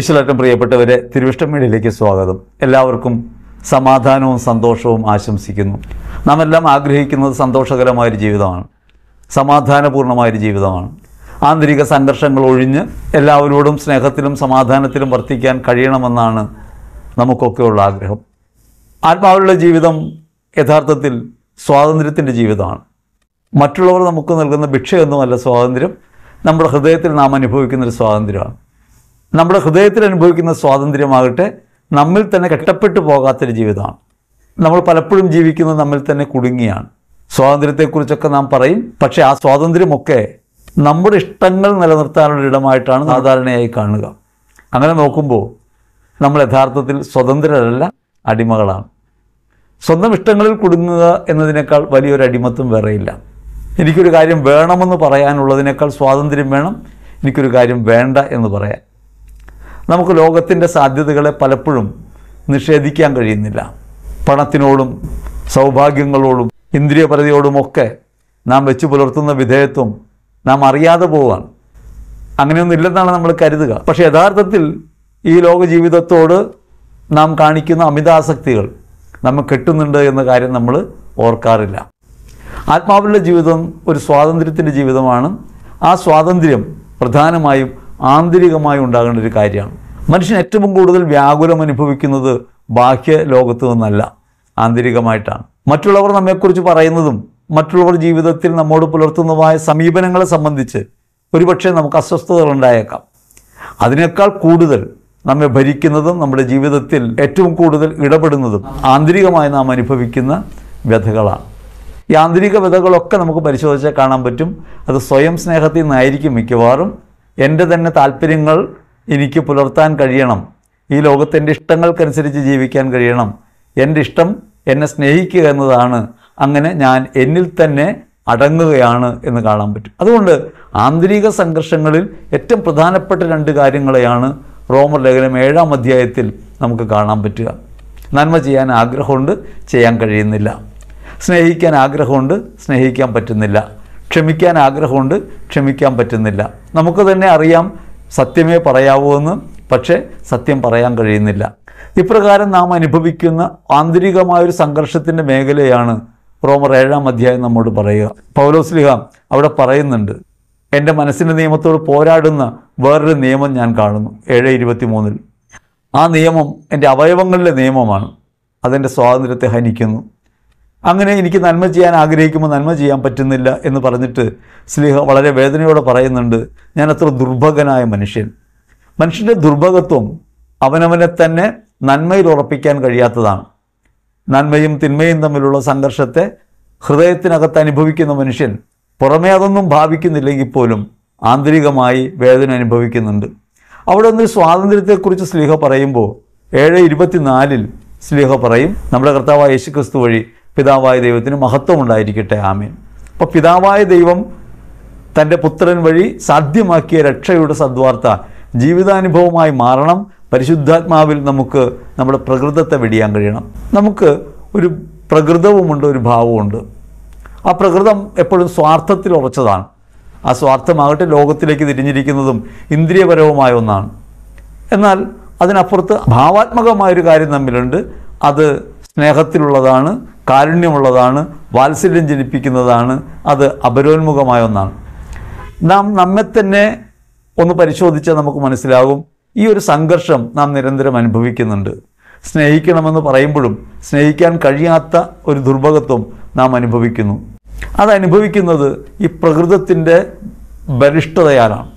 ഇഷ്ടം പ്രിയപ്പെട്ടവരെ തിരുവിഷ്ടമേടിയിലേക്ക് സ്വാഗതം എല്ലാവർക്കും സമാധാനവും സന്തോഷവും ആശംസിക്കുന്നു നാം എല്ലാം ആഗ്രഹിക്കുന്നത് സന്തോഷകരമായൊരു ജീവിതമാണ് സമാധാനപൂർണമായൊരു ജീവിതമാണ് ആന്തരിക സംഘർഷങ്ങൾ ഒഴിഞ്ഞ് എല്ലാവരോടും സ്നേഹത്തിലും സമാധാനത്തിലും വർത്തിക്കാൻ കഴിയണമെന്നാണ് നമുക്കൊക്കെയുള്ള ആഗ്രഹം ആത്മാവിലുള്ള ജീവിതം യഥാർത്ഥത്തിൽ സ്വാതന്ത്ര്യത്തിൻ്റെ ജീവിതമാണ് മറ്റുള്ളവർ നമുക്ക് നൽകുന്ന ഭിക്ഷയൊന്നുമല്ല സ്വാതന്ത്ര്യം നമ്മുടെ ഹൃദയത്തിൽ നാം അനുഭവിക്കുന്നൊരു സ്വാതന്ത്ര്യമാണ് നമ്മുടെ ഹൃദയത്തിൽ അനുഭവിക്കുന്ന സ്വാതന്ത്ര്യമാകട്ടെ നമ്മിൽ തന്നെ കെട്ടപ്പെട്ടു പോകാത്തൊരു ജീവിതമാണ് നമ്മൾ പലപ്പോഴും ജീവിക്കുന്നത് നമ്മിൽ തന്നെ കുടുങ്ങിയാണ് സ്വാതന്ത്ര്യത്തെക്കുറിച്ചൊക്കെ നാം പറയും പക്ഷേ ആ സ്വാതന്ത്ര്യമൊക്കെ നമ്മുടെ ഇഷ്ടങ്ങൾ നിലനിർത്താനുള്ള ഇടമായിട്ടാണ് സാധാരണയായി കാണുക അങ്ങനെ നോക്കുമ്പോൾ നമ്മൾ യഥാർത്ഥത്തിൽ സ്വതന്ത്രരല്ല അടിമകളാണ് സ്വന്തം ഇഷ്ടങ്ങളിൽ കുടുങ്ങുക എന്നതിനേക്കാൾ വലിയൊരു അടിമത്വം വേറെയില്ല എനിക്കൊരു കാര്യം വേണമെന്ന് പറയാനുള്ളതിനേക്കാൾ സ്വാതന്ത്ര്യം വേണം എനിക്കൊരു കാര്യം വേണ്ട എന്ന് പറയാൻ നമുക്ക് ലോകത്തിൻ്റെ സാധ്യതകളെ പലപ്പോഴും നിഷേധിക്കാൻ കഴിയുന്നില്ല പണത്തിനോടും സൗഭാഗ്യങ്ങളോടും ഇന്ദ്രിയപരതയോടുമൊക്കെ നാം വെച്ചു പുലർത്തുന്ന വിധേയത്വം നാം അറിയാതെ പോവാണ് അങ്ങനെയൊന്നുമില്ലെന്നാണ് നമ്മൾ കരുതുക പക്ഷേ യഥാർത്ഥത്തിൽ ഈ ലോക ജീവിതത്തോട് നാം കാണിക്കുന്ന അമിതാസക്തികൾ നമ്മൾ കെട്ടുന്നുണ്ട് എന്ന കാര്യം നമ്മൾ ഓർക്കാറില്ല ആത്മാവിലുള്ള ജീവിതം ഒരു സ്വാതന്ത്ര്യത്തിൻ്റെ ജീവിതമാണ് ആ സ്വാതന്ത്ര്യം പ്രധാനമായും ആന്തരികമായി ഉണ്ടാകേണ്ട ഒരു കാര്യമാണ് മനുഷ്യൻ ഏറ്റവും കൂടുതൽ വ്യാകുലം അനുഭവിക്കുന്നത് ബാഹ്യ ലോകത്തു നിന്നല്ല ആന്തരികമായിട്ടാണ് മറ്റുള്ളവർ നമ്മെക്കുറിച്ച് പറയുന്നതും മറ്റുള്ളവർ ജീവിതത്തിൽ നമ്മോട് പുലർത്തുന്നതുമായ സമീപനങ്ങളെ സംബന്ധിച്ച് ഒരുപക്ഷെ നമുക്ക് അസ്വസ്ഥതകൾ ഉണ്ടായേക്കാം അതിനേക്കാൾ കൂടുതൽ നമ്മെ ഭരിക്കുന്നതും നമ്മുടെ ജീവിതത്തിൽ ഏറ്റവും കൂടുതൽ ഇടപെടുന്നതും ആന്തരികമായി നാം അനുഭവിക്കുന്ന വ്യഥകളാണ് ഈ ആന്തരിക വ്യഥകളൊക്കെ നമുക്ക് പരിശോധിച്ചാൽ കാണാൻ പറ്റും അത് സ്വയം സ്നേഹത്തിൽ നിന്നായിരിക്കും മിക്കവാറും എൻ്റെ തന്നെ താല്പര്യങ്ങൾ എനിക്ക് പുലർത്താൻ കഴിയണം ഈ ലോകത്തിൻ്റെ ഇഷ്ടങ്ങൾക്കനുസരിച്ച് ജീവിക്കാൻ കഴിയണം എൻ്റെ ഇഷ്ടം എന്നെ സ്നേഹിക്കുക എന്നതാണ് അങ്ങനെ ഞാൻ എന്നിൽ തന്നെ അടങ്ങുകയാണ് എന്ന് കാണാൻ പറ്റും അതുകൊണ്ട് ആന്തരിക സംഘർഷങ്ങളിൽ ഏറ്റവും പ്രധാനപ്പെട്ട രണ്ട് കാര്യങ്ങളെയാണ് റോമർ ലേഖനം ഏഴാം അധ്യായത്തിൽ നമുക്ക് കാണാൻ പറ്റുക നന്മ ചെയ്യാൻ ആഗ്രഹമുണ്ട് ചെയ്യാൻ കഴിയുന്നില്ല സ്നേഹിക്കാൻ ആഗ്രഹമുണ്ട് സ്നേഹിക്കാൻ പറ്റുന്നില്ല ക്ഷമിക്കാൻ ആഗ്രഹമുണ്ട് ക്ഷമിക്കാൻ പറ്റുന്നില്ല നമുക്ക് തന്നെ അറിയാം സത്യമേ പറയാവൂ എന്ന് പക്ഷേ സത്യം പറയാൻ കഴിയുന്നില്ല ഇപ്രകാരം നാം അനുഭവിക്കുന്ന ആന്തരികമായൊരു സംഘർഷത്തിൻ്റെ മേഖലയാണ് റോമർ ഏഴാം അധ്യായം നമ്മോട് പറയുക പൗലോസ്ലിഹ അവിടെ പറയുന്നുണ്ട് എൻ്റെ മനസ്സിൻ്റെ നിയമത്തോട് പോരാടുന്ന വേറൊരു നിയമം ഞാൻ കാണുന്നു ഏഴ് ഇരുപത്തി മൂന്നിൽ ആ നിയമം എൻ്റെ അവയവങ്ങളിലെ നിയമമാണ് അതെൻ്റെ സ്വാതന്ത്ര്യത്തെ ഹനിക്കുന്നു അങ്ങനെ എനിക്ക് നന്മ ചെയ്യാൻ ആഗ്രഹിക്കുമ്പോൾ നന്മ ചെയ്യാൻ പറ്റുന്നില്ല എന്ന് പറഞ്ഞിട്ട് സ്ലിഹ വളരെ വേദനയോടെ പറയുന്നുണ്ട് ഞാൻ അത്ര ദുർഭകനായ മനുഷ്യൻ മനുഷ്യൻ്റെ ദുർഭകത്വം അവനവനെ തന്നെ നന്മയിൽ ഉറപ്പിക്കാൻ കഴിയാത്തതാണ് നന്മയും തിന്മയും തമ്മിലുള്ള സംഘർഷത്തെ ഹൃദയത്തിനകത്ത് അനുഭവിക്കുന്ന മനുഷ്യൻ പുറമേ അതൊന്നും ഭാവിക്കുന്നില്ലെങ്കിൽ പോലും ആന്തരികമായി വേദന അനുഭവിക്കുന്നുണ്ട് അവിടെ ഒന്ന് സ്വാതന്ത്ര്യത്തെക്കുറിച്ച് സ്ലിഹ പറയുമ്പോൾ ഏഴ് ഇരുപത്തിനാലിൽ സ്ലിഹ പറയും നമ്മുടെ കർത്താവ് യേശുക്രിസ്തു വഴി പിതാവായ ദൈവത്തിന് മഹത്വം ഉണ്ടായിരിക്കട്ടെ ആമീൻ അപ്പോൾ പിതാവായ ദൈവം തൻ്റെ പുത്രൻ വഴി സാധ്യമാക്കിയ രക്ഷയുടെ സദ്വാർത്ത ജീവിതാനുഭവമായി മാറണം പരിശുദ്ധാത്മാവിൽ നമുക്ക് നമ്മുടെ പ്രകൃതത്തെ വെടിയാൻ കഴിയണം നമുക്ക് ഒരു പ്രകൃതവുമുണ്ട് ഒരു ഭാവമുണ്ട് ആ പ്രകൃതം എപ്പോഴും സ്വാർത്ഥത്തിൽ ഉറച്ചതാണ് ആ സ്വാർത്ഥമാകട്ടെ ലോകത്തിലേക്ക് തിരിഞ്ഞിരിക്കുന്നതും ഇന്ദ്രിയപരവുമായ ഒന്നാണ് എന്നാൽ അതിനപ്പുറത്ത് ഭാവാത്മകമായൊരു കാര്യം തമ്മിലുണ്ട് അത് സ്നേഹത്തിലുള്ളതാണ് കാരുണ്യമുള്ളതാണ് വാത്സല്യം ജനിപ്പിക്കുന്നതാണ് അത് അപരോന്മുഖമായ ഒന്നാണ് നാം നമ്മെ തന്നെ ഒന്ന് പരിശോധിച്ചാൽ നമുക്ക് മനസ്സിലാകും ഈ ഒരു സംഘർഷം നാം നിരന്തരം അനുഭവിക്കുന്നുണ്ട് സ്നേഹിക്കണമെന്ന് പറയുമ്പോഴും സ്നേഹിക്കാൻ കഴിയാത്ത ഒരു ദുർഭകത്വം നാം അനുഭവിക്കുന്നു അതനുഭവിക്കുന്നത് ഈ പ്രകൃതത്തിൻ്റെ ബലിഷ്ഠതയാലാണ്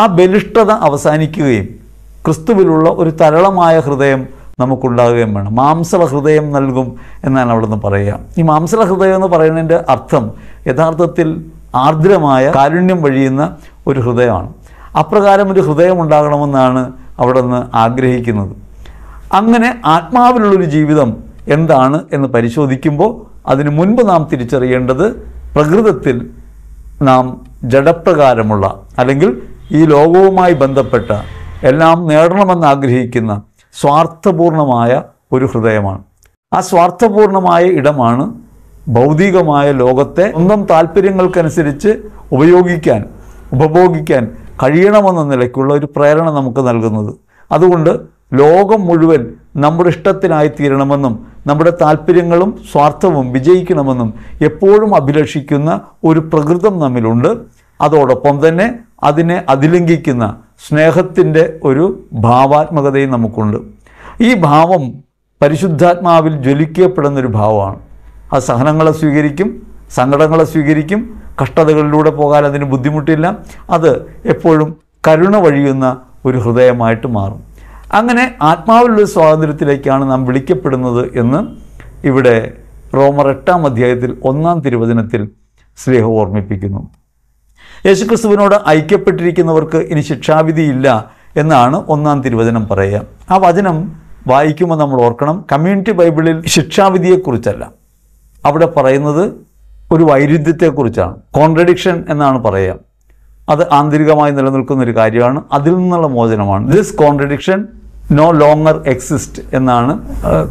ആ ബലിഷ്ഠത അവസാനിക്കുകയും ക്രിസ്തുവിലുള്ള ഒരു തരളമായ ഹൃദയം നമുക്കുണ്ടാകുകയും വേണം മാംസള ഹൃദയം നൽകും എന്നാണ് അവിടെ നിന്ന് പറയുക ഈ മാംസള ഹൃദയം എന്ന് പറയുന്നതിൻ്റെ അർത്ഥം യഥാർത്ഥത്തിൽ ആർദ്രമായ കാരുണ്യം വഴിയുന്ന ഒരു ഹൃദയമാണ് അപ്രകാരം ഒരു ഹൃദയം ഉണ്ടാകണമെന്നാണ് അവിടെ നിന്ന് ആഗ്രഹിക്കുന്നത് അങ്ങനെ ആത്മാവിലുള്ളൊരു ജീവിതം എന്താണ് എന്ന് പരിശോധിക്കുമ്പോൾ അതിനു മുൻപ് നാം തിരിച്ചറിയേണ്ടത് പ്രകൃതത്തിൽ നാം ജഡപ്രകാരമുള്ള അല്ലെങ്കിൽ ഈ ലോകവുമായി ബന്ധപ്പെട്ട എല്ലാം നേടണമെന്ന് ആഗ്രഹിക്കുന്ന സ്വാർത്ഥപൂർണമായ ഒരു ഹൃദയമാണ് ആ സ്വാർത്ഥപൂർണമായ ഇടമാണ് ഭൗതികമായ ലോകത്തെ സ്വന്തം താല്പര്യങ്ങൾക്കനുസരിച്ച് ഉപയോഗിക്കാൻ ഉപഭോഗിക്കാൻ കഴിയണമെന്ന നിലയ്ക്കുള്ള ഒരു പ്രേരണ നമുക്ക് നൽകുന്നത് അതുകൊണ്ട് ലോകം മുഴുവൻ നമ്മുടെ ഇഷ്ടത്തിനായി തീരണമെന്നും നമ്മുടെ താല്പര്യങ്ങളും സ്വാർത്ഥവും വിജയിക്കണമെന്നും എപ്പോഴും അഭിലഷിക്കുന്ന ഒരു പ്രകൃതം നമ്മിലുണ്ട് അതോടൊപ്പം തന്നെ അതിനെ അതിലംഘിക്കുന്ന സ്നേഹത്തിൻ്റെ ഒരു ഭാവാത്മകതയും നമുക്കുണ്ട് ഈ ഭാവം പരിശുദ്ധാത്മാവിൽ ജ്വലിക്കപ്പെടുന്നൊരു ഭാവമാണ് അത് സഹനങ്ങളെ സ്വീകരിക്കും സങ്കടങ്ങളെ സ്വീകരിക്കും കഷ്ടതകളിലൂടെ പോകാൻ അതിന് ബുദ്ധിമുട്ടില്ല അത് എപ്പോഴും കരുണ വഴിയുന്ന ഒരു ഹൃദയമായിട്ട് മാറും അങ്ങനെ ആത്മാവിലുള്ള സ്വാതന്ത്ര്യത്തിലേക്കാണ് നാം വിളിക്കപ്പെടുന്നത് എന്ന് ഇവിടെ റോമർ എട്ടാം അധ്യായത്തിൽ ഒന്നാം തിരുവചനത്തിൽ സ്നേഹം ഓർമ്മിപ്പിക്കുന്നു യേശുക്രിസ്തുവിനോട് ഐക്യപ്പെട്ടിരിക്കുന്നവർക്ക് ഇനി ശിക്ഷാവിധിയില്ല എന്നാണ് ഒന്നാം തിരുവചനം പറയുക ആ വചനം വായിക്കുമ്പോൾ നമ്മൾ ഓർക്കണം കമ്മ്യൂണിറ്റി ബൈബിളിൽ ശിക്ഷാവിധിയെക്കുറിച്ചല്ല അവിടെ പറയുന്നത് ഒരു വൈരുദ്ധ്യത്തെക്കുറിച്ചാണ് കോൺട്രഡിക്ഷൻ എന്നാണ് പറയുക അത് ആന്തരികമായി നിലനിൽക്കുന്ന ഒരു കാര്യമാണ് അതിൽ നിന്നുള്ള മോചനമാണ് this contradiction no longer exist എന്നാണ്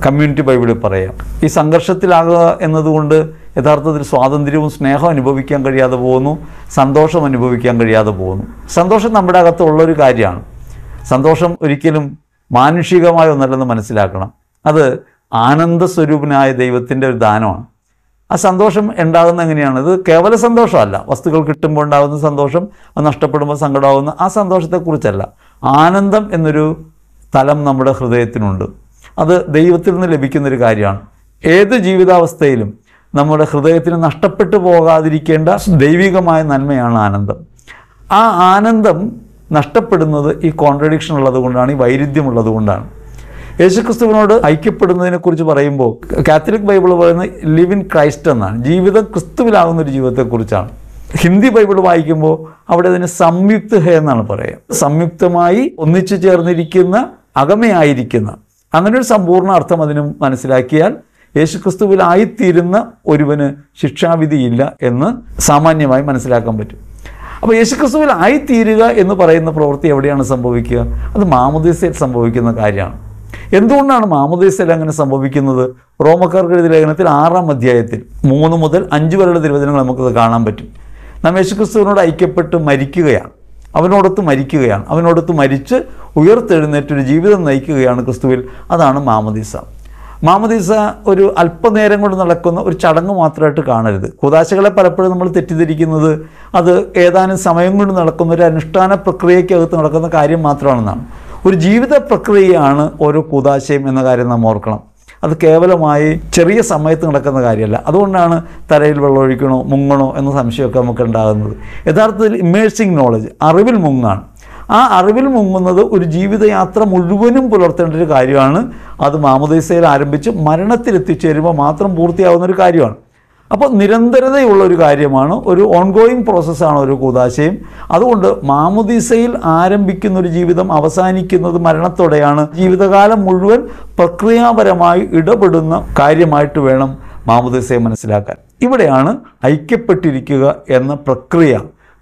കമ്മ്യൂണിറ്റി ബൈബിളിൽ പറയാം ഈ സംഘർഷത്തിലാകുക എന്നതുകൊണ്ട് യഥാർത്ഥത്തിൽ സ്വാതന്ത്ര്യവും സ്നേഹവും അനുഭവിക്കാൻ കഴിയാതെ പോകുന്നു സന്തോഷം അനുഭവിക്കാൻ കഴിയാതെ പോകുന്നു സന്തോഷം നമ്മുടെ അകത്തുള്ളൊരു കാര്യമാണ് സന്തോഷം ഒരിക്കലും മാനുഷികമായ ഒന്നല്ലെന്ന് മനസ്സിലാക്കണം അത് ആനന്ദ സ്വരൂപനായ ദൈവത്തിൻ്റെ ഒരു ദാനമാണ് ആ സന്തോഷം ഉണ്ടാകുന്ന എങ്ങനെയാണ് ഇത് കേവല സന്തോഷമല്ല വസ്തുക്കൾ കിട്ടുമ്പോൾ ഉണ്ടാകുന്ന സന്തോഷം അത് നഷ്ടപ്പെടുമ്പോൾ സങ്കടമാകുന്ന ആ സന്തോഷത്തെക്കുറിച്ചല്ല ആനന്ദം എന്നൊരു സ്ഥലം നമ്മുടെ ഹൃദയത്തിനുണ്ട് അത് ദൈവത്തിൽ നിന്ന് ലഭിക്കുന്നൊരു കാര്യമാണ് ഏത് ജീവിതാവസ്ഥയിലും നമ്മുടെ ഹൃദയത്തിന് നഷ്ടപ്പെട്ടു പോകാതിരിക്കേണ്ട ദൈവികമായ നന്മയാണ് ആനന്ദം ആ ആനന്ദം നഷ്ടപ്പെടുന്നത് ഈ കോൺട്രഡിക്ഷൻ ഉള്ളതുകൊണ്ടാണ് ഈ വൈരുദ്ധ്യമുള്ളത് കൊണ്ടാണ് യേശുക്രിസ്തുവിനോട് ഐക്യപ്പെടുന്നതിനെക്കുറിച്ച് പറയുമ്പോൾ കാത്തലിക് ബൈബിൾ പറയുന്നത് ലിവ് ഇൻ ക്രൈസ്റ്റ് എന്നാണ് ജീവിതം ക്രിസ്തുവിലാകുന്ന ഒരു ജീവിതത്തെക്കുറിച്ചാണ് ഹിന്ദി ബൈബിൾ വായിക്കുമ്പോൾ അവിടെ അതിന് സംയുക്ത ഹേ എന്നാണ് പറയുക സംയുക്തമായി ഒന്നിച്ചു ചേർന്നിരിക്കുന്ന അകമയായിരിക്കുന്ന അങ്ങനെ ഒരു സമ്പൂർണ്ണ അർത്ഥം അതിന് മനസ്സിലാക്കിയാൽ യേശുക്രിസ്തുവിലായിത്തീരുന്ന ഒരുവന് ശിക്ഷാവിധിയില്ല എന്ന് സാമാന്യമായി മനസ്സിലാക്കാൻ പറ്റും അപ്പോൾ യേശുക്രിസ്തുവിലായിത്തീരുക എന്ന് പറയുന്ന പ്രവൃത്തി എവിടെയാണ് സംഭവിക്കുക അത് മാമുദീസയിൽ സംഭവിക്കുന്ന കാര്യമാണ് എന്തുകൊണ്ടാണ് മാമുദീസയിൽ അങ്ങനെ സംഭവിക്കുന്നത് റോമക്കാർക്കെഴുതിയ ലേഖനത്തിൽ ആറാം അധ്യായത്തിൽ മൂന്ന് മുതൽ അഞ്ച് വരെയുള്ള തിരുവചനങ്ങൾ നമുക്കത് കാണാൻ പറ്റും നാം യേശുക്രിസ്തുവിനോട് ഐക്യപ്പെട്ട് മരിക്കുകയാണ് അവനോടൊത്ത് മരിക്കുകയാണ് അവനോടൊത്ത് മരിച്ച് ഉയർത്തെഴുന്നേറ്റൊരു ജീവിതം നയിക്കുകയാണ് ക്രിസ്തുവിൽ അതാണ് മാമദീസ മാമദീസ ഒരു അല്പനേരം കൊണ്ട് നടക്കുന്ന ഒരു ചടങ്ങ് മാത്രമായിട്ട് കാണരുത് കൂതാശകളെ പലപ്പോഴും നമ്മൾ തെറ്റിദ്ധരിക്കുന്നത് അത് ഏതാനും സമയം കൊണ്ട് നടക്കുന്ന ഒരു അനുഷ്ഠാന പ്രക്രിയക്കകത്ത് നടക്കുന്ന കാര്യം മാത്രമാണെന്നാണ് ഒരു ജീവിത പ്രക്രിയയാണ് ഓരോ കൂതാശയം എന്ന കാര്യം നാം ഓർക്കണം അത് കേവലമായി ചെറിയ സമയത്ത് നടക്കുന്ന കാര്യമല്ല അതുകൊണ്ടാണ് തലയിൽ വെള്ളമൊഴിക്കണോ മുങ്ങണോ എന്ന സംശയമൊക്കെ നമുക്ക് ഉണ്ടാകുന്നത് യഥാർത്ഥത്തിൽ ഇമേഴ്സിങ് നോളജ് അറിവിൽ മുങ്ങാണ് ആ അറിവിൽ മുങ്ങുന്നത് ഒരു ജീവിതയാത്ര മുഴുവനും പുലർത്തേണ്ട ഒരു കാര്യമാണ് അത് മാമുദൈസയിൽ ആരംഭിച്ച് മരണത്തിലെത്തിച്ചേരുമ്പോൾ മാത്രം പൂർത്തിയാവുന്ന ഒരു കാര്യമാണ് അപ്പോൾ നിരന്തരതയുള്ള ഒരു കാര്യമാണ് ഒരു ഓൺഗോയിങ് പ്രോസസ്സാണ് ഒരു കൂതാശയും അതുകൊണ്ട് മാമുദീസയിൽ ആരംഭിക്കുന്ന ഒരു ജീവിതം അവസാനിക്കുന്നത് മരണത്തോടെയാണ് ജീവിതകാലം മുഴുവൻ പ്രക്രിയാപരമായി ഇടപെടുന്ന കാര്യമായിട്ട് വേണം മാമുദീസയെ മനസ്സിലാക്കാൻ ഇവിടെയാണ് ഐക്യപ്പെട്ടിരിക്കുക എന്ന പ്രക്രിയ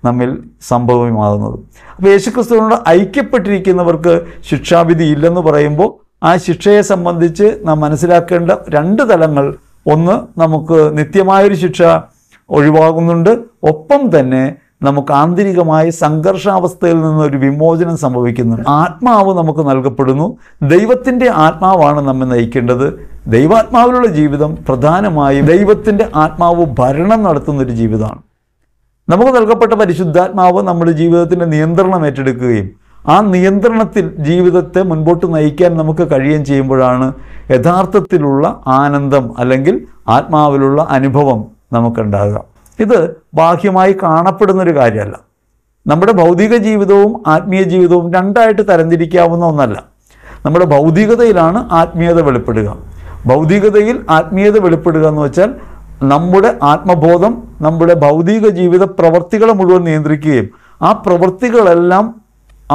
നമ്മിൽ സംഭവമാകുന്നത് അപ്പോൾ യേശുക്രിസ്തുവിനോട് ഐക്യപ്പെട്ടിരിക്കുന്നവർക്ക് ശിക്ഷാവിധി ഇല്ലെന്ന് പറയുമ്പോൾ ആ ശിക്ഷയെ സംബന്ധിച്ച് നാം മനസ്സിലാക്കേണ്ട രണ്ട് തലങ്ങൾ ഒന്ന് നമുക്ക് നിത്യമായൊരു ശിക്ഷ ഒഴിവാകുന്നുണ്ട് ഒപ്പം തന്നെ നമുക്ക് ആന്തരികമായ സംഘർഷാവസ്ഥയിൽ നിന്ന് ഒരു വിമോചനം സംഭവിക്കുന്നു ആത്മാവ് നമുക്ക് നൽകപ്പെടുന്നു ദൈവത്തിൻ്റെ ആത്മാവാണ് നമ്മെ നയിക്കേണ്ടത് ദൈവാത്മാവിലുള്ള ജീവിതം പ്രധാനമായും ദൈവത്തിൻ്റെ ആത്മാവ് ഭരണം നടത്തുന്നൊരു ജീവിതമാണ് നമുക്ക് നൽകപ്പെട്ട പരിശുദ്ധാത്മാവ് നമ്മുടെ ജീവിതത്തിൻ്റെ നിയന്ത്രണം ഏറ്റെടുക്കുകയും ആ നിയന്ത്രണത്തിൽ ജീവിതത്തെ മുൻപോട്ട് നയിക്കാൻ നമുക്ക് കഴിയുകയും ചെയ്യുമ്പോഴാണ് യഥാർത്ഥത്തിലുള്ള ആനന്ദം അല്ലെങ്കിൽ ആത്മാവിലുള്ള അനുഭവം നമുക്കുണ്ടാകുക ഇത് ബാഹ്യമായി കാണപ്പെടുന്നൊരു കാര്യമല്ല നമ്മുടെ ഭൗതിക ജീവിതവും ആത്മീയ ജീവിതവും രണ്ടായിട്ട് തരംതിരിക്കാവുന്ന ഒന്നല്ല നമ്മുടെ ഭൗതികതയിലാണ് ആത്മീയത വെളിപ്പെടുക ഭൗതികതയിൽ ആത്മീയത വെളിപ്പെടുക എന്ന് വെച്ചാൽ നമ്മുടെ ആത്മബോധം നമ്മുടെ ഭൗതിക ജീവിത പ്രവർത്തികളെ മുഴുവൻ നിയന്ത്രിക്കുകയും ആ പ്രവൃത്തികളെല്ലാം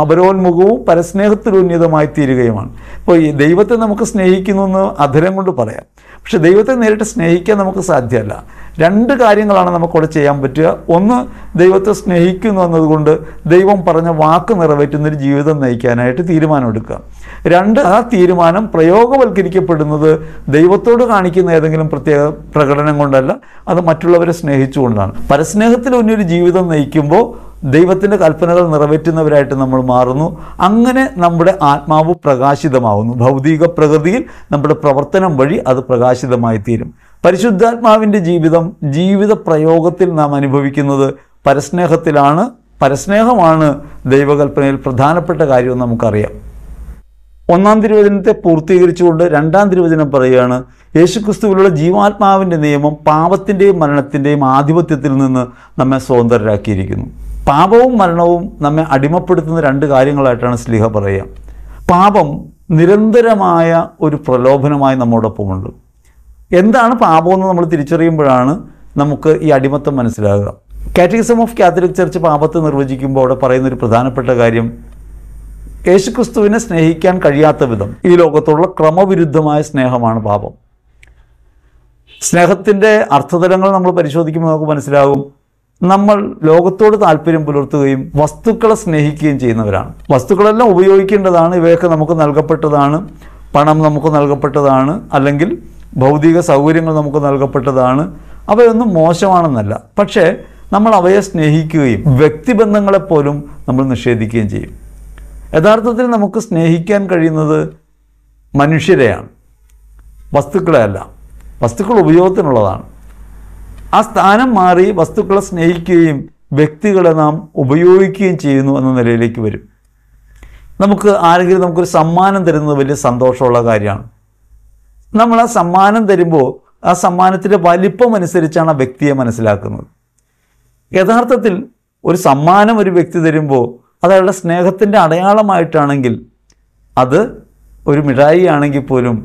അപരോന്മുഖവും പരസ്നേഹത്തിലുന്യതമായി തീരുകയുമാണ് അപ്പോൾ ഈ ദൈവത്തെ നമുക്ക് സ്നേഹിക്കുന്നു എന്ന് അധരം കൊണ്ട് പറയാം പക്ഷെ ദൈവത്തെ നേരിട്ട് സ്നേഹിക്കാൻ നമുക്ക് സാധ്യമല്ല രണ്ട് കാര്യങ്ങളാണ് നമുക്കവിടെ ചെയ്യാൻ പറ്റുക ഒന്ന് ദൈവത്തെ സ്നേഹിക്കുന്നു എന്നതുകൊണ്ട് ദൈവം പറഞ്ഞ വാക്ക് നിറവേറ്റുന്നൊരു ജീവിതം നയിക്കാനായിട്ട് തീരുമാനമെടുക്കുക രണ്ട് ആ തീരുമാനം പ്രയോഗവൽക്കരിക്കപ്പെടുന്നത് ദൈവത്തോട് കാണിക്കുന്ന ഏതെങ്കിലും പ്രത്യേക പ്രകടനം കൊണ്ടല്ല അത് മറ്റുള്ളവരെ സ്നേഹിച്ചുകൊണ്ടാണ് പരസ്നേഹത്തിൽ ഒന്നൊരു ജീവിതം നയിക്കുമ്പോൾ ദൈവത്തിൻ്റെ കൽപ്പനകൾ നിറവേറ്റുന്നവരായിട്ട് നമ്മൾ മാറുന്നു അങ്ങനെ നമ്മുടെ ആത്മാവ് പ്രകാശിതമാവുന്നു ഭൗതിക പ്രകൃതിയിൽ നമ്മുടെ പ്രവർത്തനം വഴി അത് പ്രകാശിതമായി തീരും പരിശുദ്ധാത്മാവിൻ്റെ ജീവിതം ജീവിത പ്രയോഗത്തിൽ നാം അനുഭവിക്കുന്നത് പരസ്നേഹത്തിലാണ് പരസ്നേഹമാണ് ദൈവകൽപ്പനയിൽ പ്രധാനപ്പെട്ട കാര്യമെന്ന് നമുക്കറിയാം ഒന്നാം തിരുവചനത്തെ പൂർത്തീകരിച്ചുകൊണ്ട് രണ്ടാം തിരുവചനം പറയുകയാണ് യേശുക്രിസ്തുവിലുള്ള ജീവാത്മാവിൻ്റെ നിയമം പാപത്തിൻ്റെയും മരണത്തിൻ്റെയും ആധിപത്യത്തിൽ നിന്ന് നമ്മെ സ്വതന്ത്രരാക്കിയിരിക്കുന്നു പാപവും മരണവും നമ്മെ അടിമപ്പെടുത്തുന്ന രണ്ട് കാര്യങ്ങളായിട്ടാണ് സ്ലിഹ പറയുക പാപം നിരന്തരമായ ഒരു പ്രലോഭനമായി നമ്മോടൊപ്പമുണ്ട് എന്താണ് പാപമെന്ന് നമ്മൾ തിരിച്ചറിയുമ്പോഴാണ് നമുക്ക് ഈ അടിമത്തം മനസ്സിലാകുക കാറ്റഗിസം ഓഫ് കാത്തലിക് ചർച്ച് പാപത്തെ നിർവചിക്കുമ്പോൾ അവിടെ പറയുന്ന ഒരു പ്രധാനപ്പെട്ട കാര്യം യേശുക്രിസ്തുവിനെ സ്നേഹിക്കാൻ കഴിയാത്ത വിധം ഈ ലോകത്തുള്ള ക്രമവിരുദ്ധമായ സ്നേഹമാണ് പാപം സ്നേഹത്തിൻ്റെ അർത്ഥതലങ്ങൾ നമ്മൾ പരിശോധിക്കുമ്പോൾ നമുക്ക് മനസ്സിലാകും നമ്മൾ ലോകത്തോട് താല്പര്യം പുലർത്തുകയും വസ്തുക്കളെ സ്നേഹിക്കുകയും ചെയ്യുന്നവരാണ് വസ്തുക്കളെല്ലാം ഉപയോഗിക്കേണ്ടതാണ് ഇവയൊക്കെ നമുക്ക് നൽകപ്പെട്ടതാണ് പണം നമുക്ക് നൽകപ്പെട്ടതാണ് അല്ലെങ്കിൽ ഭൗതിക സൗകര്യങ്ങൾ നമുക്ക് നൽകപ്പെട്ടതാണ് അവയൊന്നും മോശമാണെന്നല്ല പക്ഷേ നമ്മൾ അവയെ സ്നേഹിക്കുകയും വ്യക്തിബന്ധങ്ങളെപ്പോലും പോലും നമ്മൾ നിഷേധിക്കുകയും ചെയ്യും യഥാർത്ഥത്തിൽ നമുക്ക് സ്നേഹിക്കാൻ കഴിയുന്നത് മനുഷ്യരെയാണ് വസ്തുക്കളെയല്ല വസ്തുക്കൾ ഉപയോഗത്തിനുള്ളതാണ് ആ സ്ഥാനം മാറി വസ്തുക്കളെ സ്നേഹിക്കുകയും വ്യക്തികളെ നാം ഉപയോഗിക്കുകയും ചെയ്യുന്നു എന്ന നിലയിലേക്ക് വരും നമുക്ക് ആരെങ്കിലും നമുക്കൊരു സമ്മാനം തരുന്നത് വലിയ സന്തോഷമുള്ള കാര്യമാണ് നമ്മൾ ആ സമ്മാനം തരുമ്പോൾ ആ സമ്മാനത്തിൻ്റെ വലിപ്പം അനുസരിച്ചാണ് ആ വ്യക്തിയെ മനസ്സിലാക്കുന്നത് യഥാർത്ഥത്തിൽ ഒരു സമ്മാനം ഒരു വ്യക്തി തരുമ്പോൾ അത് സ്നേഹത്തിൻ്റെ അടയാളമായിട്ടാണെങ്കിൽ അത് ഒരു മിഠായി ആണെങ്കിൽ പോലും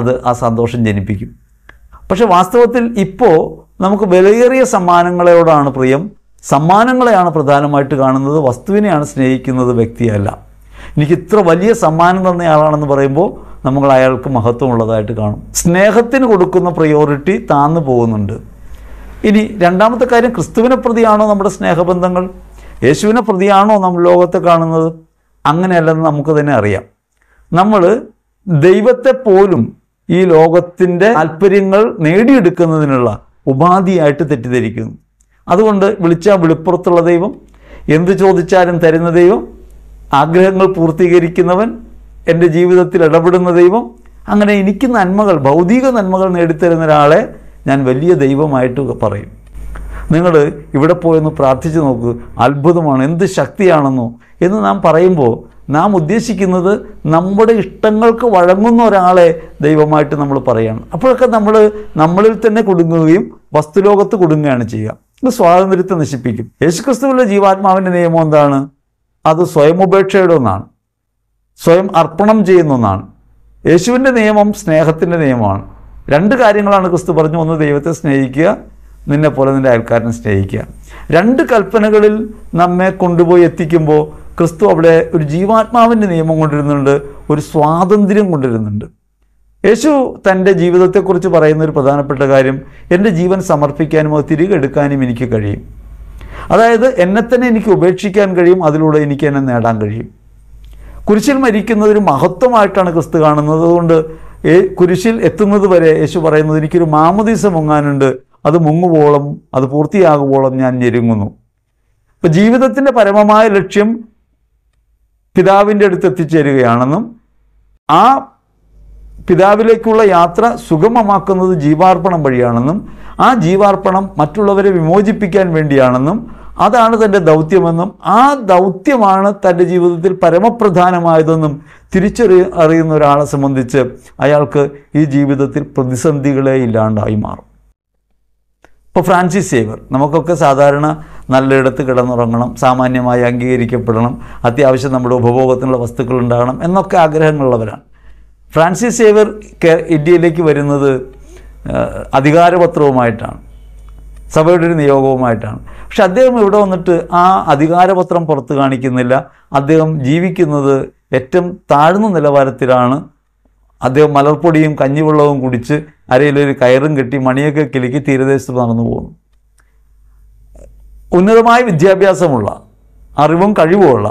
അത് ആ സന്തോഷം ജനിപ്പിക്കും പക്ഷെ വാസ്തവത്തിൽ ഇപ്പോൾ നമുക്ക് വിലയേറിയ സമ്മാനങ്ങളോടാണ് പ്രിയം സമ്മാനങ്ങളെയാണ് പ്രധാനമായിട്ട് കാണുന്നത് വസ്തുവിനെയാണ് സ്നേഹിക്കുന്നത് വ്യക്തിയല്ല എനിക്ക് ഇത്ര വലിയ സമ്മാനം തന്നയാളാണെന്ന് പറയുമ്പോൾ നമ്മൾ അയാൾക്ക് മഹത്വമുള്ളതായിട്ട് കാണും സ്നേഹത്തിന് കൊടുക്കുന്ന പ്രയോറിറ്റി താന്നു പോകുന്നുണ്ട് ഇനി രണ്ടാമത്തെ കാര്യം ക്രിസ്തുവിനെ പ്രതിയാണോ നമ്മുടെ സ്നേഹബന്ധങ്ങൾ യേശുവിനെ പ്രതിയാണോ നമ്മൾ ലോകത്തെ കാണുന്നത് അങ്ങനെയല്ലെന്ന് നമുക്ക് തന്നെ അറിയാം നമ്മൾ ദൈവത്തെ പോലും ഈ ലോകത്തിൻ്റെ താല്പര്യങ്ങൾ നേടിയെടുക്കുന്നതിനുള്ള ഉപാധിയായിട്ട് തെറ്റിദ്ധരിക്കുന്നു അതുകൊണ്ട് വിളിച്ചാൽ വെളിപ്പുറത്തുള്ള ദൈവം എന്ത് ചോദിച്ചാലും തരുന്ന ദൈവം ആഗ്രഹങ്ങൾ പൂർത്തീകരിക്കുന്നവൻ എൻ്റെ ജീവിതത്തിൽ ഇടപെടുന്ന ദൈവം അങ്ങനെ എനിക്ക് നന്മകൾ ഭൗതിക നന്മകൾ നേടിത്തരുന്ന ഒരാളെ ഞാൻ വലിയ ദൈവമായിട്ട് പറയും നിങ്ങൾ ഇവിടെ പോയൊന്ന് പ്രാർത്ഥിച്ചു നോക്കൂ അത്ഭുതമാണ് എന്ത് ശക്തിയാണെന്നോ എന്ന് നാം പറയുമ്പോൾ നാം ഉദ്ദേശിക്കുന്നത് നമ്മുടെ ഇഷ്ടങ്ങൾക്ക് വഴങ്ങുന്ന ഒരാളെ ദൈവമായിട്ട് നമ്മൾ പറയുകയാണ് അപ്പോഴൊക്കെ നമ്മൾ നമ്മളിൽ തന്നെ കുടുങ്ങുകയും വസ്തുലോകത്ത് കുടുങ്ങുകയാണ് ചെയ്യുക ഇത് സ്വാതന്ത്ര്യത്തെ നശിപ്പിക്കും യേശുക്രിസ്തുവിലെ ജീവാത്മാവിൻ്റെ നിയമം എന്താണ് അത് സ്വയം ഉപേക്ഷയുടെ ഒന്നാണ് സ്വയം അർപ്പണം ചെയ്യുന്ന ഒന്നാണ് യേശുവിൻ്റെ നിയമം സ്നേഹത്തിൻ്റെ നിയമമാണ് രണ്ട് കാര്യങ്ങളാണ് ക്രിസ്തു പറഞ്ഞു ഒന്ന് ദൈവത്തെ സ്നേഹിക്കുക നിന്നെപ്പോലെ നിൻ്റെ അയൽക്കാരനെ സ്നേഹിക്കുക രണ്ട് കൽപ്പനകളിൽ നമ്മെ കൊണ്ടുപോയി എത്തിക്കുമ്പോൾ ക്രിസ്തു അവിടെ ഒരു ജീവാത്മാവിൻ്റെ നിയമം കൊണ്ടിരുന്നുണ്ട് ഒരു സ്വാതന്ത്ര്യം കൊണ്ടിരുന്നുണ്ട് യേശു തൻ്റെ ജീവിതത്തെക്കുറിച്ച് പറയുന്ന ഒരു പ്രധാനപ്പെട്ട കാര്യം എൻ്റെ ജീവൻ സമർപ്പിക്കാനും അത് തിരികെ എടുക്കാനും എനിക്ക് കഴിയും അതായത് എന്നെ തന്നെ എനിക്ക് ഉപേക്ഷിക്കാൻ കഴിയും അതിലൂടെ എനിക്ക് എന്നെ നേടാൻ കഴിയും കുരിശിൽ മരിക്കുന്നതൊരു മഹത്വമായിട്ടാണ് ക്രിസ്തു കാണുന്നത് അതുകൊണ്ട് കുരിശിൽ എത്തുന്നത് വരെ യേശു പറയുന്നത് എനിക്കൊരു മാമദീസം മുങ്ങാനുണ്ട് അത് മുങ്ങുവോളം അത് പൂർത്തിയാകുവോളം ഞാൻ ഞെരുങ്ങുന്നു അപ്പം ജീവിതത്തിൻ്റെ പരമമായ ലക്ഷ്യം പിതാവിൻ്റെ അടുത്ത് എത്തിച്ചേരുകയാണെന്നും ആ പിതാവിലേക്കുള്ള യാത്ര സുഗമമാക്കുന്നത് ജീവാർപ്പണം വഴിയാണെന്നും ആ ജീവാർപ്പണം മറ്റുള്ളവരെ വിമോചിപ്പിക്കാൻ വേണ്ടിയാണെന്നും അതാണ് തൻ്റെ ദൗത്യമെന്നും ആ ദൗത്യമാണ് തൻ്റെ ജീവിതത്തിൽ പരമപ്രധാനമായതെന്നും തിരിച്ചറി അറിയുന്ന ഒരാളെ സംബന്ധിച്ച് അയാൾക്ക് ഈ ജീവിതത്തിൽ പ്രതിസന്ധികളെ ഇല്ലാണ്ടായി മാറും ഇപ്പോൾ ഫ്രാൻസിസ് സേവർ നമുക്കൊക്കെ സാധാരണ നല്ലയിടത്ത് കിടന്നുറങ്ങണം സാമാന്യമായി അംഗീകരിക്കപ്പെടണം അത്യാവശ്യം നമ്മുടെ ഉപഭോഗത്തിനുള്ള വസ്തുക്കൾ ഉണ്ടാകണം എന്നൊക്കെ ആഗ്രഹങ്ങളുള്ളവരാണ് ഫ്രാൻസിസ് സേവർ ഇന്ത്യയിലേക്ക് വരുന്നത് അധികാരപത്രവുമായിട്ടാണ് സഭയുടെ ഒരു നിയോഗവുമായിട്ടാണ് പക്ഷെ അദ്ദേഹം ഇവിടെ വന്നിട്ട് ആ അധികാരപത്രം പുറത്തു കാണിക്കുന്നില്ല അദ്ദേഹം ജീവിക്കുന്നത് ഏറ്റവും താഴ്ന്ന നിലവാരത്തിലാണ് അദ്ദേഹം മലർപ്പൊടിയും കഞ്ഞിവെള്ളവും കുടിച്ച് അരയിലൊരു കയറും കെട്ടി മണിയൊക്കെ കിലുക്കി തീരദേശത്ത് നടന്നു പോകുന്നു ഉന്നതമായ വിദ്യാഭ്യാസമുള്ള അറിവും കഴിവുമുള്ള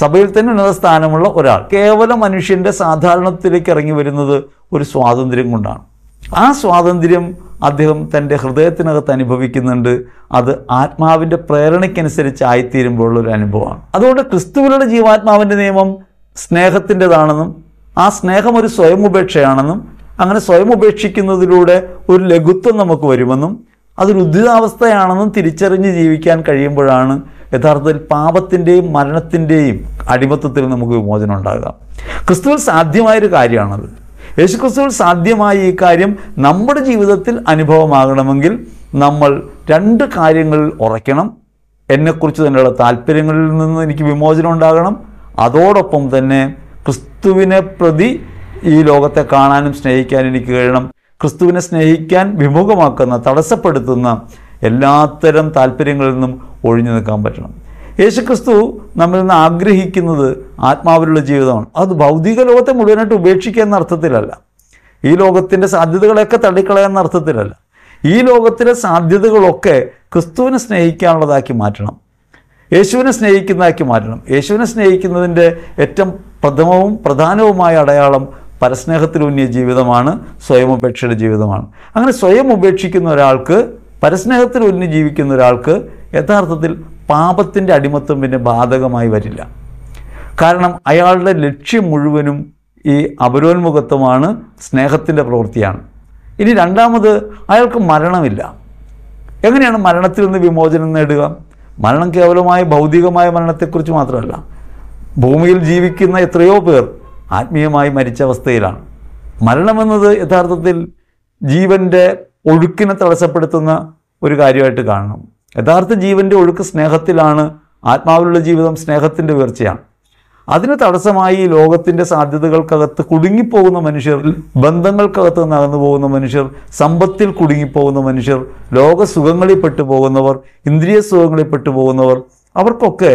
സഭയിൽ തന്നെ ഉന്നത സ്ഥാനമുള്ള ഒരാൾ കേവലം മനുഷ്യൻ്റെ സാധാരണത്തിലേക്ക് ഇറങ്ങി വരുന്നത് ഒരു സ്വാതന്ത്ര്യം കൊണ്ടാണ് ആ സ്വാതന്ത്ര്യം അദ്ദേഹം തൻ്റെ ഹൃദയത്തിനകത്ത് അനുഭവിക്കുന്നുണ്ട് അത് ആത്മാവിൻ്റെ പ്രേരണയ്ക്കനുസരിച്ച് ആയിത്തീരുമ്പോഴുള്ള ഒരു അനുഭവമാണ് അതുകൊണ്ട് ക്രിസ്തുവിലുള്ള ജീവാത്മാവിൻ്റെ നിയമം സ്നേഹത്തിൻ്റെതാണെന്നും ആ സ്നേഹം ഒരു സ്വയം ഉപേക്ഷയാണെന്നും അങ്ങനെ സ്വയം ഉപേക്ഷിക്കുന്നതിലൂടെ ഒരു ലഘുത്വം നമുക്ക് വരുമെന്നും അതൊരു ഉദ്ധിതാവസ്ഥയാണെന്നും തിരിച്ചറിഞ്ഞ് ജീവിക്കാൻ കഴിയുമ്പോഴാണ് യഥാർത്ഥത്തിൽ പാപത്തിൻ്റെയും മരണത്തിൻ്റെയും അടിമത്തത്തിൽ നമുക്ക് വിമോചനം ഉണ്ടാകുക ക്രിസ്തുവിൽ സാധ്യമായൊരു കാര്യമാണത് യേശു ക്രിസ്തുവിൽ സാധ്യമായ ഈ കാര്യം നമ്മുടെ ജീവിതത്തിൽ അനുഭവമാകണമെങ്കിൽ നമ്മൾ രണ്ട് കാര്യങ്ങളിൽ ഉറയ്ക്കണം എന്നെക്കുറിച്ച് തന്നെയുള്ള താല്പര്യങ്ങളിൽ നിന്ന് എനിക്ക് വിമോചനം ഉണ്ടാകണം അതോടൊപ്പം തന്നെ ക്രിസ്തുവിനെ പ്രതി ഈ ലോകത്തെ കാണാനും സ്നേഹിക്കാനും എനിക്ക് കഴിയണം ക്രിസ്തുവിനെ സ്നേഹിക്കാൻ വിമുഖമാക്കുന്ന തടസ്സപ്പെടുത്തുന്ന എല്ലാത്തരം താല്പര്യങ്ങളിൽ നിന്നും ഒഴിഞ്ഞു നിൽക്കാൻ പറ്റണം യേശു ക്രിസ്തു നമ്മിൽ നിന്ന് ആഗ്രഹിക്കുന്നത് ആത്മാവിലുള്ള ജീവിതമാണ് അത് ഭൗതിക ലോകത്തെ മുഴുവനായിട്ട് ഉപേക്ഷിക്കുക എന്ന അർത്ഥത്തിലല്ല ഈ ലോകത്തിൻ്റെ സാധ്യതകളെയൊക്കെ തള്ളിക്കളയുക എന്ന അർത്ഥത്തിലല്ല ഈ ലോകത്തിലെ സാധ്യതകളൊക്കെ ക്രിസ്തുവിനെ സ്നേഹിക്കാനുള്ളതാക്കി മാറ്റണം യേശുവിനെ സ്നേഹിക്കുന്നതാക്കി മാറ്റണം യേശുവിനെ സ്നേഹിക്കുന്നതിൻ്റെ ഏറ്റവും പ്രഥമവും പ്രധാനവുമായ അടയാളം പരസ്നേഹത്തിലൂന്നിയ ജീവിതമാണ് സ്വയം ഉപേക്ഷയുടെ ജീവിതമാണ് അങ്ങനെ സ്വയം ഉപേക്ഷിക്കുന്ന ഒരാൾക്ക് ഉന്നി ജീവിക്കുന്ന ഒരാൾക്ക് യഥാർത്ഥത്തിൽ പാപത്തിൻ്റെ അടിമത്വം പിന്നെ ബാധകമായി വരില്ല കാരണം അയാളുടെ ലക്ഷ്യം മുഴുവനും ഈ അപരോന്മുഖത്വമാണ് സ്നേഹത്തിൻ്റെ പ്രവൃത്തിയാണ് ഇനി രണ്ടാമത് അയാൾക്ക് മരണമില്ല എങ്ങനെയാണ് മരണത്തിൽ നിന്ന് വിമോചനം നേടുക മരണം കേവലമായ ഭൗതികമായ മരണത്തെക്കുറിച്ച് മാത്രമല്ല ഭൂമിയിൽ ജീവിക്കുന്ന എത്രയോ പേർ ആത്മീയമായി മരിച്ച അവസ്ഥയിലാണ് മരണമെന്നത് യഥാർത്ഥത്തിൽ ജീവൻ്റെ ഒഴുക്കിനെ തടസ്സപ്പെടുത്തുന്ന ഒരു കാര്യമായിട്ട് കാണണം യഥാർത്ഥ ജീവൻ്റെ ഒഴുക്ക് സ്നേഹത്തിലാണ് ആത്മാവിലുള്ള ജീവിതം സ്നേഹത്തിൻ്റെ ഉയർച്ചയാണ് അതിന് തടസ്സമായി ലോകത്തിൻ്റെ സാധ്യതകൾക്കകത്ത് കുടുങ്ങിപ്പോകുന്ന മനുഷ്യർ ബന്ധങ്ങൾക്കകത്ത് നടന്നു പോകുന്ന മനുഷ്യർ സമ്പത്തിൽ കുടുങ്ങിപ്പോകുന്ന മനുഷ്യർ ലോക സുഖങ്ങളിൽ പോകുന്നവർ ഇന്ദ്രിയ സുഖങ്ങളിൽ പോകുന്നവർ അവർക്കൊക്കെ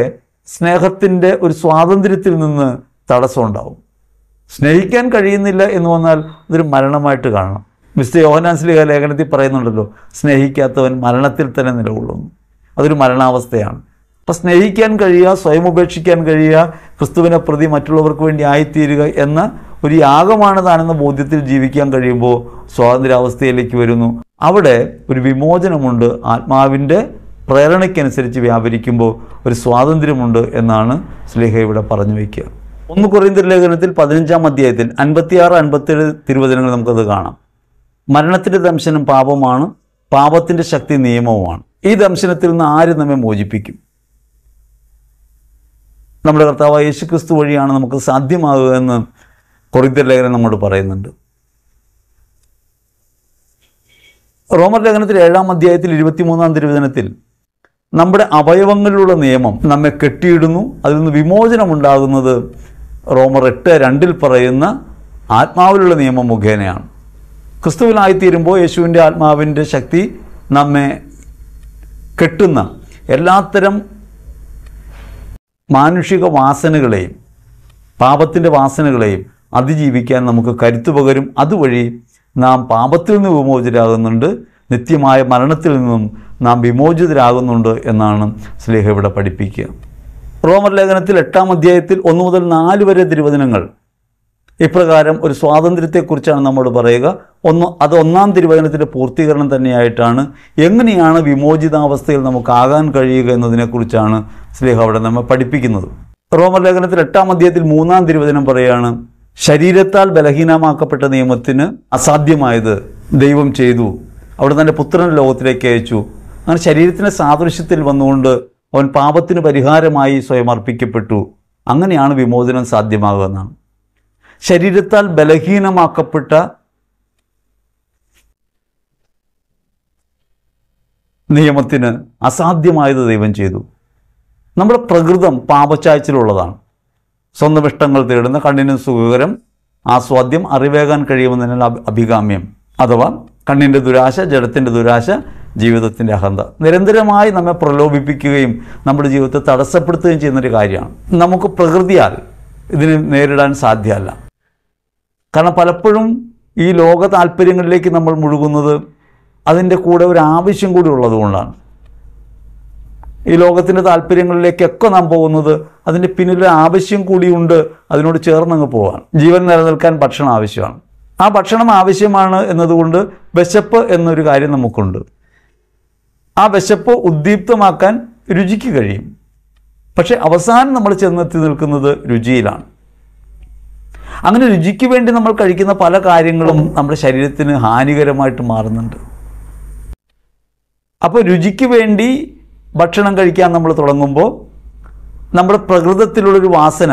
സ്നേഹത്തിൻ്റെ ഒരു സ്വാതന്ത്ര്യത്തിൽ നിന്ന് തടസ്സമുണ്ടാവും സ്നേഹിക്കാൻ കഴിയുന്നില്ല എന്ന് വന്നാൽ അതൊരു മരണമായിട്ട് കാണണം മിസ്റ്റർ യോഹനാൻസ്ലിഹ ലേഖനത്തിൽ പറയുന്നുണ്ടല്ലോ സ്നേഹിക്കാത്തവൻ മരണത്തിൽ തന്നെ നിലകൊള്ളുന്നു അതൊരു മരണാവസ്ഥയാണ് അപ്പം സ്നേഹിക്കാൻ കഴിയുക സ്വയം ഉപേക്ഷിക്കാൻ കഴിയുക ക്രിസ്തുവിനെ പ്രതി മറ്റുള്ളവർക്ക് വേണ്ടി ആയിത്തീരുക എന്ന ഒരു യാഗമാണ് താനെന്ന ബോധ്യത്തിൽ ജീവിക്കാൻ കഴിയുമ്പോൾ സ്വാതന്ത്ര്യാവസ്ഥയിലേക്ക് വരുന്നു അവിടെ ഒരു വിമോചനമുണ്ട് ആത്മാവിൻ്റെ പ്രേരണയ്ക്കനുസരിച്ച് വ്യാപരിക്കുമ്പോൾ ഒരു സ്വാതന്ത്ര്യമുണ്ട് എന്നാണ് സ്ലേഹ ഇവിടെ പറഞ്ഞു വയ്ക്കുക ഒന്ന് കുറയുന്ന ലേഖനത്തിൽ പതിനഞ്ചാം അധ്യായത്തിൽ അൻപത്തിയാറ് അൻപത്തേഴ് തിരുവചനങ്ങൾ നമുക്കത് കാണാം മരണത്തിൻ്റെ ദംശനം പാപമാണ് പാപത്തിൻ്റെ ശക്തി നിയമവുമാണ് ഈ ദംശനത്തിൽ നിന്ന് ആര് നമ്മെ മോചിപ്പിക്കും നമ്മുടെ കർത്താവ് യേശു ക്രിസ്തു വഴിയാണ് നമുക്ക് സാധ്യമാകുക എന്ന് കൊറിന്തർ ലേഖനം നമ്മോട് പറയുന്നുണ്ട് റോമർ ലേഖനത്തിൽ ഏഴാം അധ്യായത്തിൽ ഇരുപത്തിമൂന്നാം തിരുവചനത്തിൽ നമ്മുടെ അവയവങ്ങളിലുള്ള നിയമം നമ്മെ കെട്ടിയിടുന്നു അതിൽ നിന്ന് വിമോചനമുണ്ടാകുന്നത് റോമർ എട്ട് രണ്ടിൽ പറയുന്ന ആത്മാവിലുള്ള നിയമം മുഖേനയാണ് ക്രിസ്തുവിനായിത്തീരുമ്പോൾ യേശുവിൻ്റെ ആത്മാവിൻ്റെ ശക്തി നമ്മെ കെട്ടുന്ന എല്ലാത്തരം മാനുഷിക വാസനകളെയും പാപത്തിൻ്റെ വാസനകളെയും അതിജീവിക്കാൻ നമുക്ക് കരുത്തു പകരും അതുവഴി നാം പാപത്തിൽ നിന്ന് വിമോചിതരാകുന്നുണ്ട് നിത്യമായ മരണത്തിൽ നിന്നും നാം വിമോചിതരാകുന്നുണ്ട് എന്നാണ് സ്ലേഹ ഇവിടെ പഠിപ്പിക്കുക റോമർ ലേഖനത്തിൽ എട്ടാം അധ്യായത്തിൽ ഒന്ന് മുതൽ നാല് വരെ തിരുവചനങ്ങൾ ഇപ്രകാരം ഒരു സ്വാതന്ത്ര്യത്തെക്കുറിച്ചാണ് നമ്മൾ പറയുക ഒന്ന് അത് ഒന്നാം തിരുവചനത്തിൻ്റെ പൂർത്തീകരണം തന്നെയായിട്ടാണ് എങ്ങനെയാണ് വിമോചിതാവസ്ഥയിൽ നമുക്കാകാൻ കഴിയുക എന്നതിനെക്കുറിച്ചാണ് സ്നേഹ അവിടെ നമ്മെ പഠിപ്പിക്കുന്നത് റോമർ ലേഖനത്തിൽ എട്ടാം അധ്യായത്തിൽ മൂന്നാം തിരുവചനം പറയുകയാണ് ശരീരത്താൽ ബലഹീനമാക്കപ്പെട്ട നിയമത്തിന് അസാധ്യമായത് ദൈവം ചെയ്തു അവിടെ തൻ്റെ പുത്രൻ ലോകത്തിലേക്ക് അയച്ചു അങ്ങനെ ശരീരത്തിൻ്റെ സാദൃശ്യത്തിൽ വന്നുകൊണ്ട് അവൻ പാപത്തിന് പരിഹാരമായി സ്വയം അർപ്പിക്കപ്പെട്ടു അങ്ങനെയാണ് വിമോചനം സാധ്യമാകുക എന്നാണ് ശരീരത്താൽ ബലഹീനമാക്കപ്പെട്ട നിയമത്തിന് അസാധ്യമായത് ദൈവം ചെയ്തു നമ്മുടെ പ്രകൃതം പാപച്ചായ്ച്ചിലുള്ളതാണ് സ്വന്തം ഇഷ്ടങ്ങൾ തേടുന്ന കണ്ണിന് സുഖകരം ആസ്വാദ്യം അറിവേകാൻ കഴിയുമെന്നതിനാൽ അഭികാമ്യം അഥവാ കണ്ണിൻ്റെ ദുരാശ ജഡത്തിൻ്റെ ദുരാശ ജീവിതത്തിൻ്റെ അഹന്ത നിരന്തരമായി നമ്മെ പ്രലോഭിപ്പിക്കുകയും നമ്മുടെ ജീവിതത്തെ തടസ്സപ്പെടുത്തുകയും ചെയ്യുന്നൊരു കാര്യമാണ് നമുക്ക് പ്രകൃതിയാൽ ഇതിനെ നേരിടാൻ സാധ്യമല്ല കാരണം പലപ്പോഴും ഈ ലോക താല്പര്യങ്ങളിലേക്ക് നമ്മൾ മുഴുകുന്നത് അതിൻ്റെ കൂടെ ഒരു ആവശ്യം കൂടി ഉള്ളതുകൊണ്ടാണ് ഈ ലോകത്തിൻ്റെ താല്പര്യങ്ങളിലേക്കൊക്കെ നാം പോകുന്നത് അതിൻ്റെ പിന്നിലൊരു ആവശ്യം കൂടിയുണ്ട് അതിനോട് ചേർന്നങ്ങ് പോകാൻ ജീവൻ നിലനിൽക്കാൻ ഭക്ഷണം ആവശ്യമാണ് ആ ഭക്ഷണം ആവശ്യമാണ് എന്നതുകൊണ്ട് വിശപ്പ് എന്നൊരു കാര്യം നമുക്കുണ്ട് ആ വിശപ്പ് ഉദ്ദീപ്തമാക്കാൻ രുചിക്ക് കഴിയും പക്ഷെ അവസാനം നമ്മൾ ചെന്നെത്തി നിൽക്കുന്നത് രുചിയിലാണ് അങ്ങനെ രുചിക്ക് വേണ്ടി നമ്മൾ കഴിക്കുന്ന പല കാര്യങ്ങളും നമ്മുടെ ശരീരത്തിന് ഹാനികരമായിട്ട് മാറുന്നുണ്ട് അപ്പോൾ രുചിക്ക് വേണ്ടി ഭക്ഷണം കഴിക്കാൻ നമ്മൾ തുടങ്ങുമ്പോൾ നമ്മുടെ പ്രകൃതത്തിലുള്ളൊരു വാസന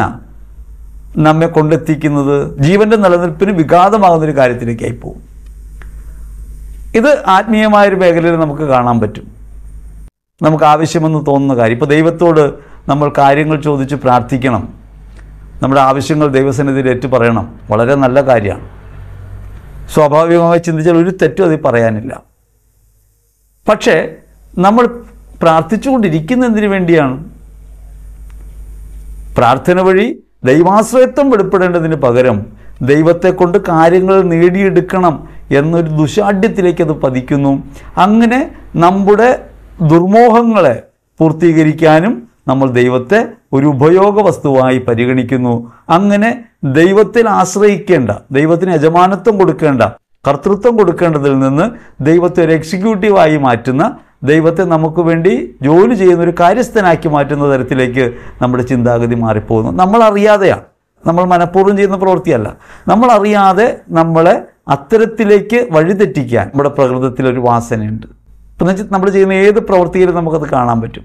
നമ്മെ കൊണ്ടെത്തിക്കുന്നത് ജീവൻ്റെ നിലനിൽപ്പിന് വിഘാതമാകുന്നൊരു കാര്യത്തിലേക്കായി പോകും ഇത് ആത്മീയമായൊരു മേഖലയിൽ നമുക്ക് കാണാൻ പറ്റും നമുക്ക് ആവശ്യമെന്ന് തോന്നുന്ന കാര്യം ഇപ്പോൾ ദൈവത്തോട് നമ്മൾ കാര്യങ്ങൾ ചോദിച്ച് പ്രാർത്ഥിക്കണം നമ്മുടെ ആവശ്യങ്ങൾ ദൈവസന്നിധിയിൽ ഏറ്റു പറയണം വളരെ നല്ല കാര്യമാണ് സ്വാഭാവികമായി ചിന്തിച്ചാൽ ഒരു തെറ്റും അതിൽ പറയാനില്ല പക്ഷേ നമ്മൾ പ്രാർത്ഥിച്ചുകൊണ്ടിരിക്കുന്നതിന് വേണ്ടിയാണ് പ്രാർത്ഥന വഴി ദൈവാശ്രയത്വം വെളിപ്പെടേണ്ടതിന് പകരം ദൈവത്തെ കൊണ്ട് കാര്യങ്ങൾ നേടിയെടുക്കണം എന്നൊരു ദുശാഠ്യത്തിലേക്ക് അത് പതിക്കുന്നു അങ്ങനെ നമ്മുടെ ദുർമോഹങ്ങളെ പൂർത്തീകരിക്കാനും നമ്മൾ ദൈവത്തെ ഒരു ഉപയോഗ വസ്തുവായി പരിഗണിക്കുന്നു അങ്ങനെ ദൈവത്തിൽ ആശ്രയിക്കേണ്ട ദൈവത്തിന് യജമാനത്വം കൊടുക്കേണ്ട കർത്തൃത്വം കൊടുക്കേണ്ടതിൽ നിന്ന് ദൈവത്തെ ഒരു എക്സിക്യൂട്ടീവായി മാറ്റുന്ന ദൈവത്തെ നമുക്ക് വേണ്ടി ജോലി ചെയ്യുന്ന ഒരു കാര്യസ്ഥനാക്കി മാറ്റുന്ന തരത്തിലേക്ക് നമ്മുടെ ചിന്താഗതി മാറിപ്പോകുന്നു നമ്മൾ അറിയാതെയാണ് നമ്മൾ മനഃപൂർവ്വം ചെയ്യുന്ന പ്രവൃത്തിയല്ല നമ്മൾ അറിയാതെ നമ്മളെ അത്തരത്തിലേക്ക് വഴിതെറ്റിക്കാൻ നമ്മുടെ പ്രകൃതത്തിലൊരു വാസനയുണ്ട് എന്നുവെച്ചാൽ നമ്മൾ ചെയ്യുന്ന ഏത് പ്രവൃത്തിയിലും നമുക്കത് കാണാൻ പറ്റും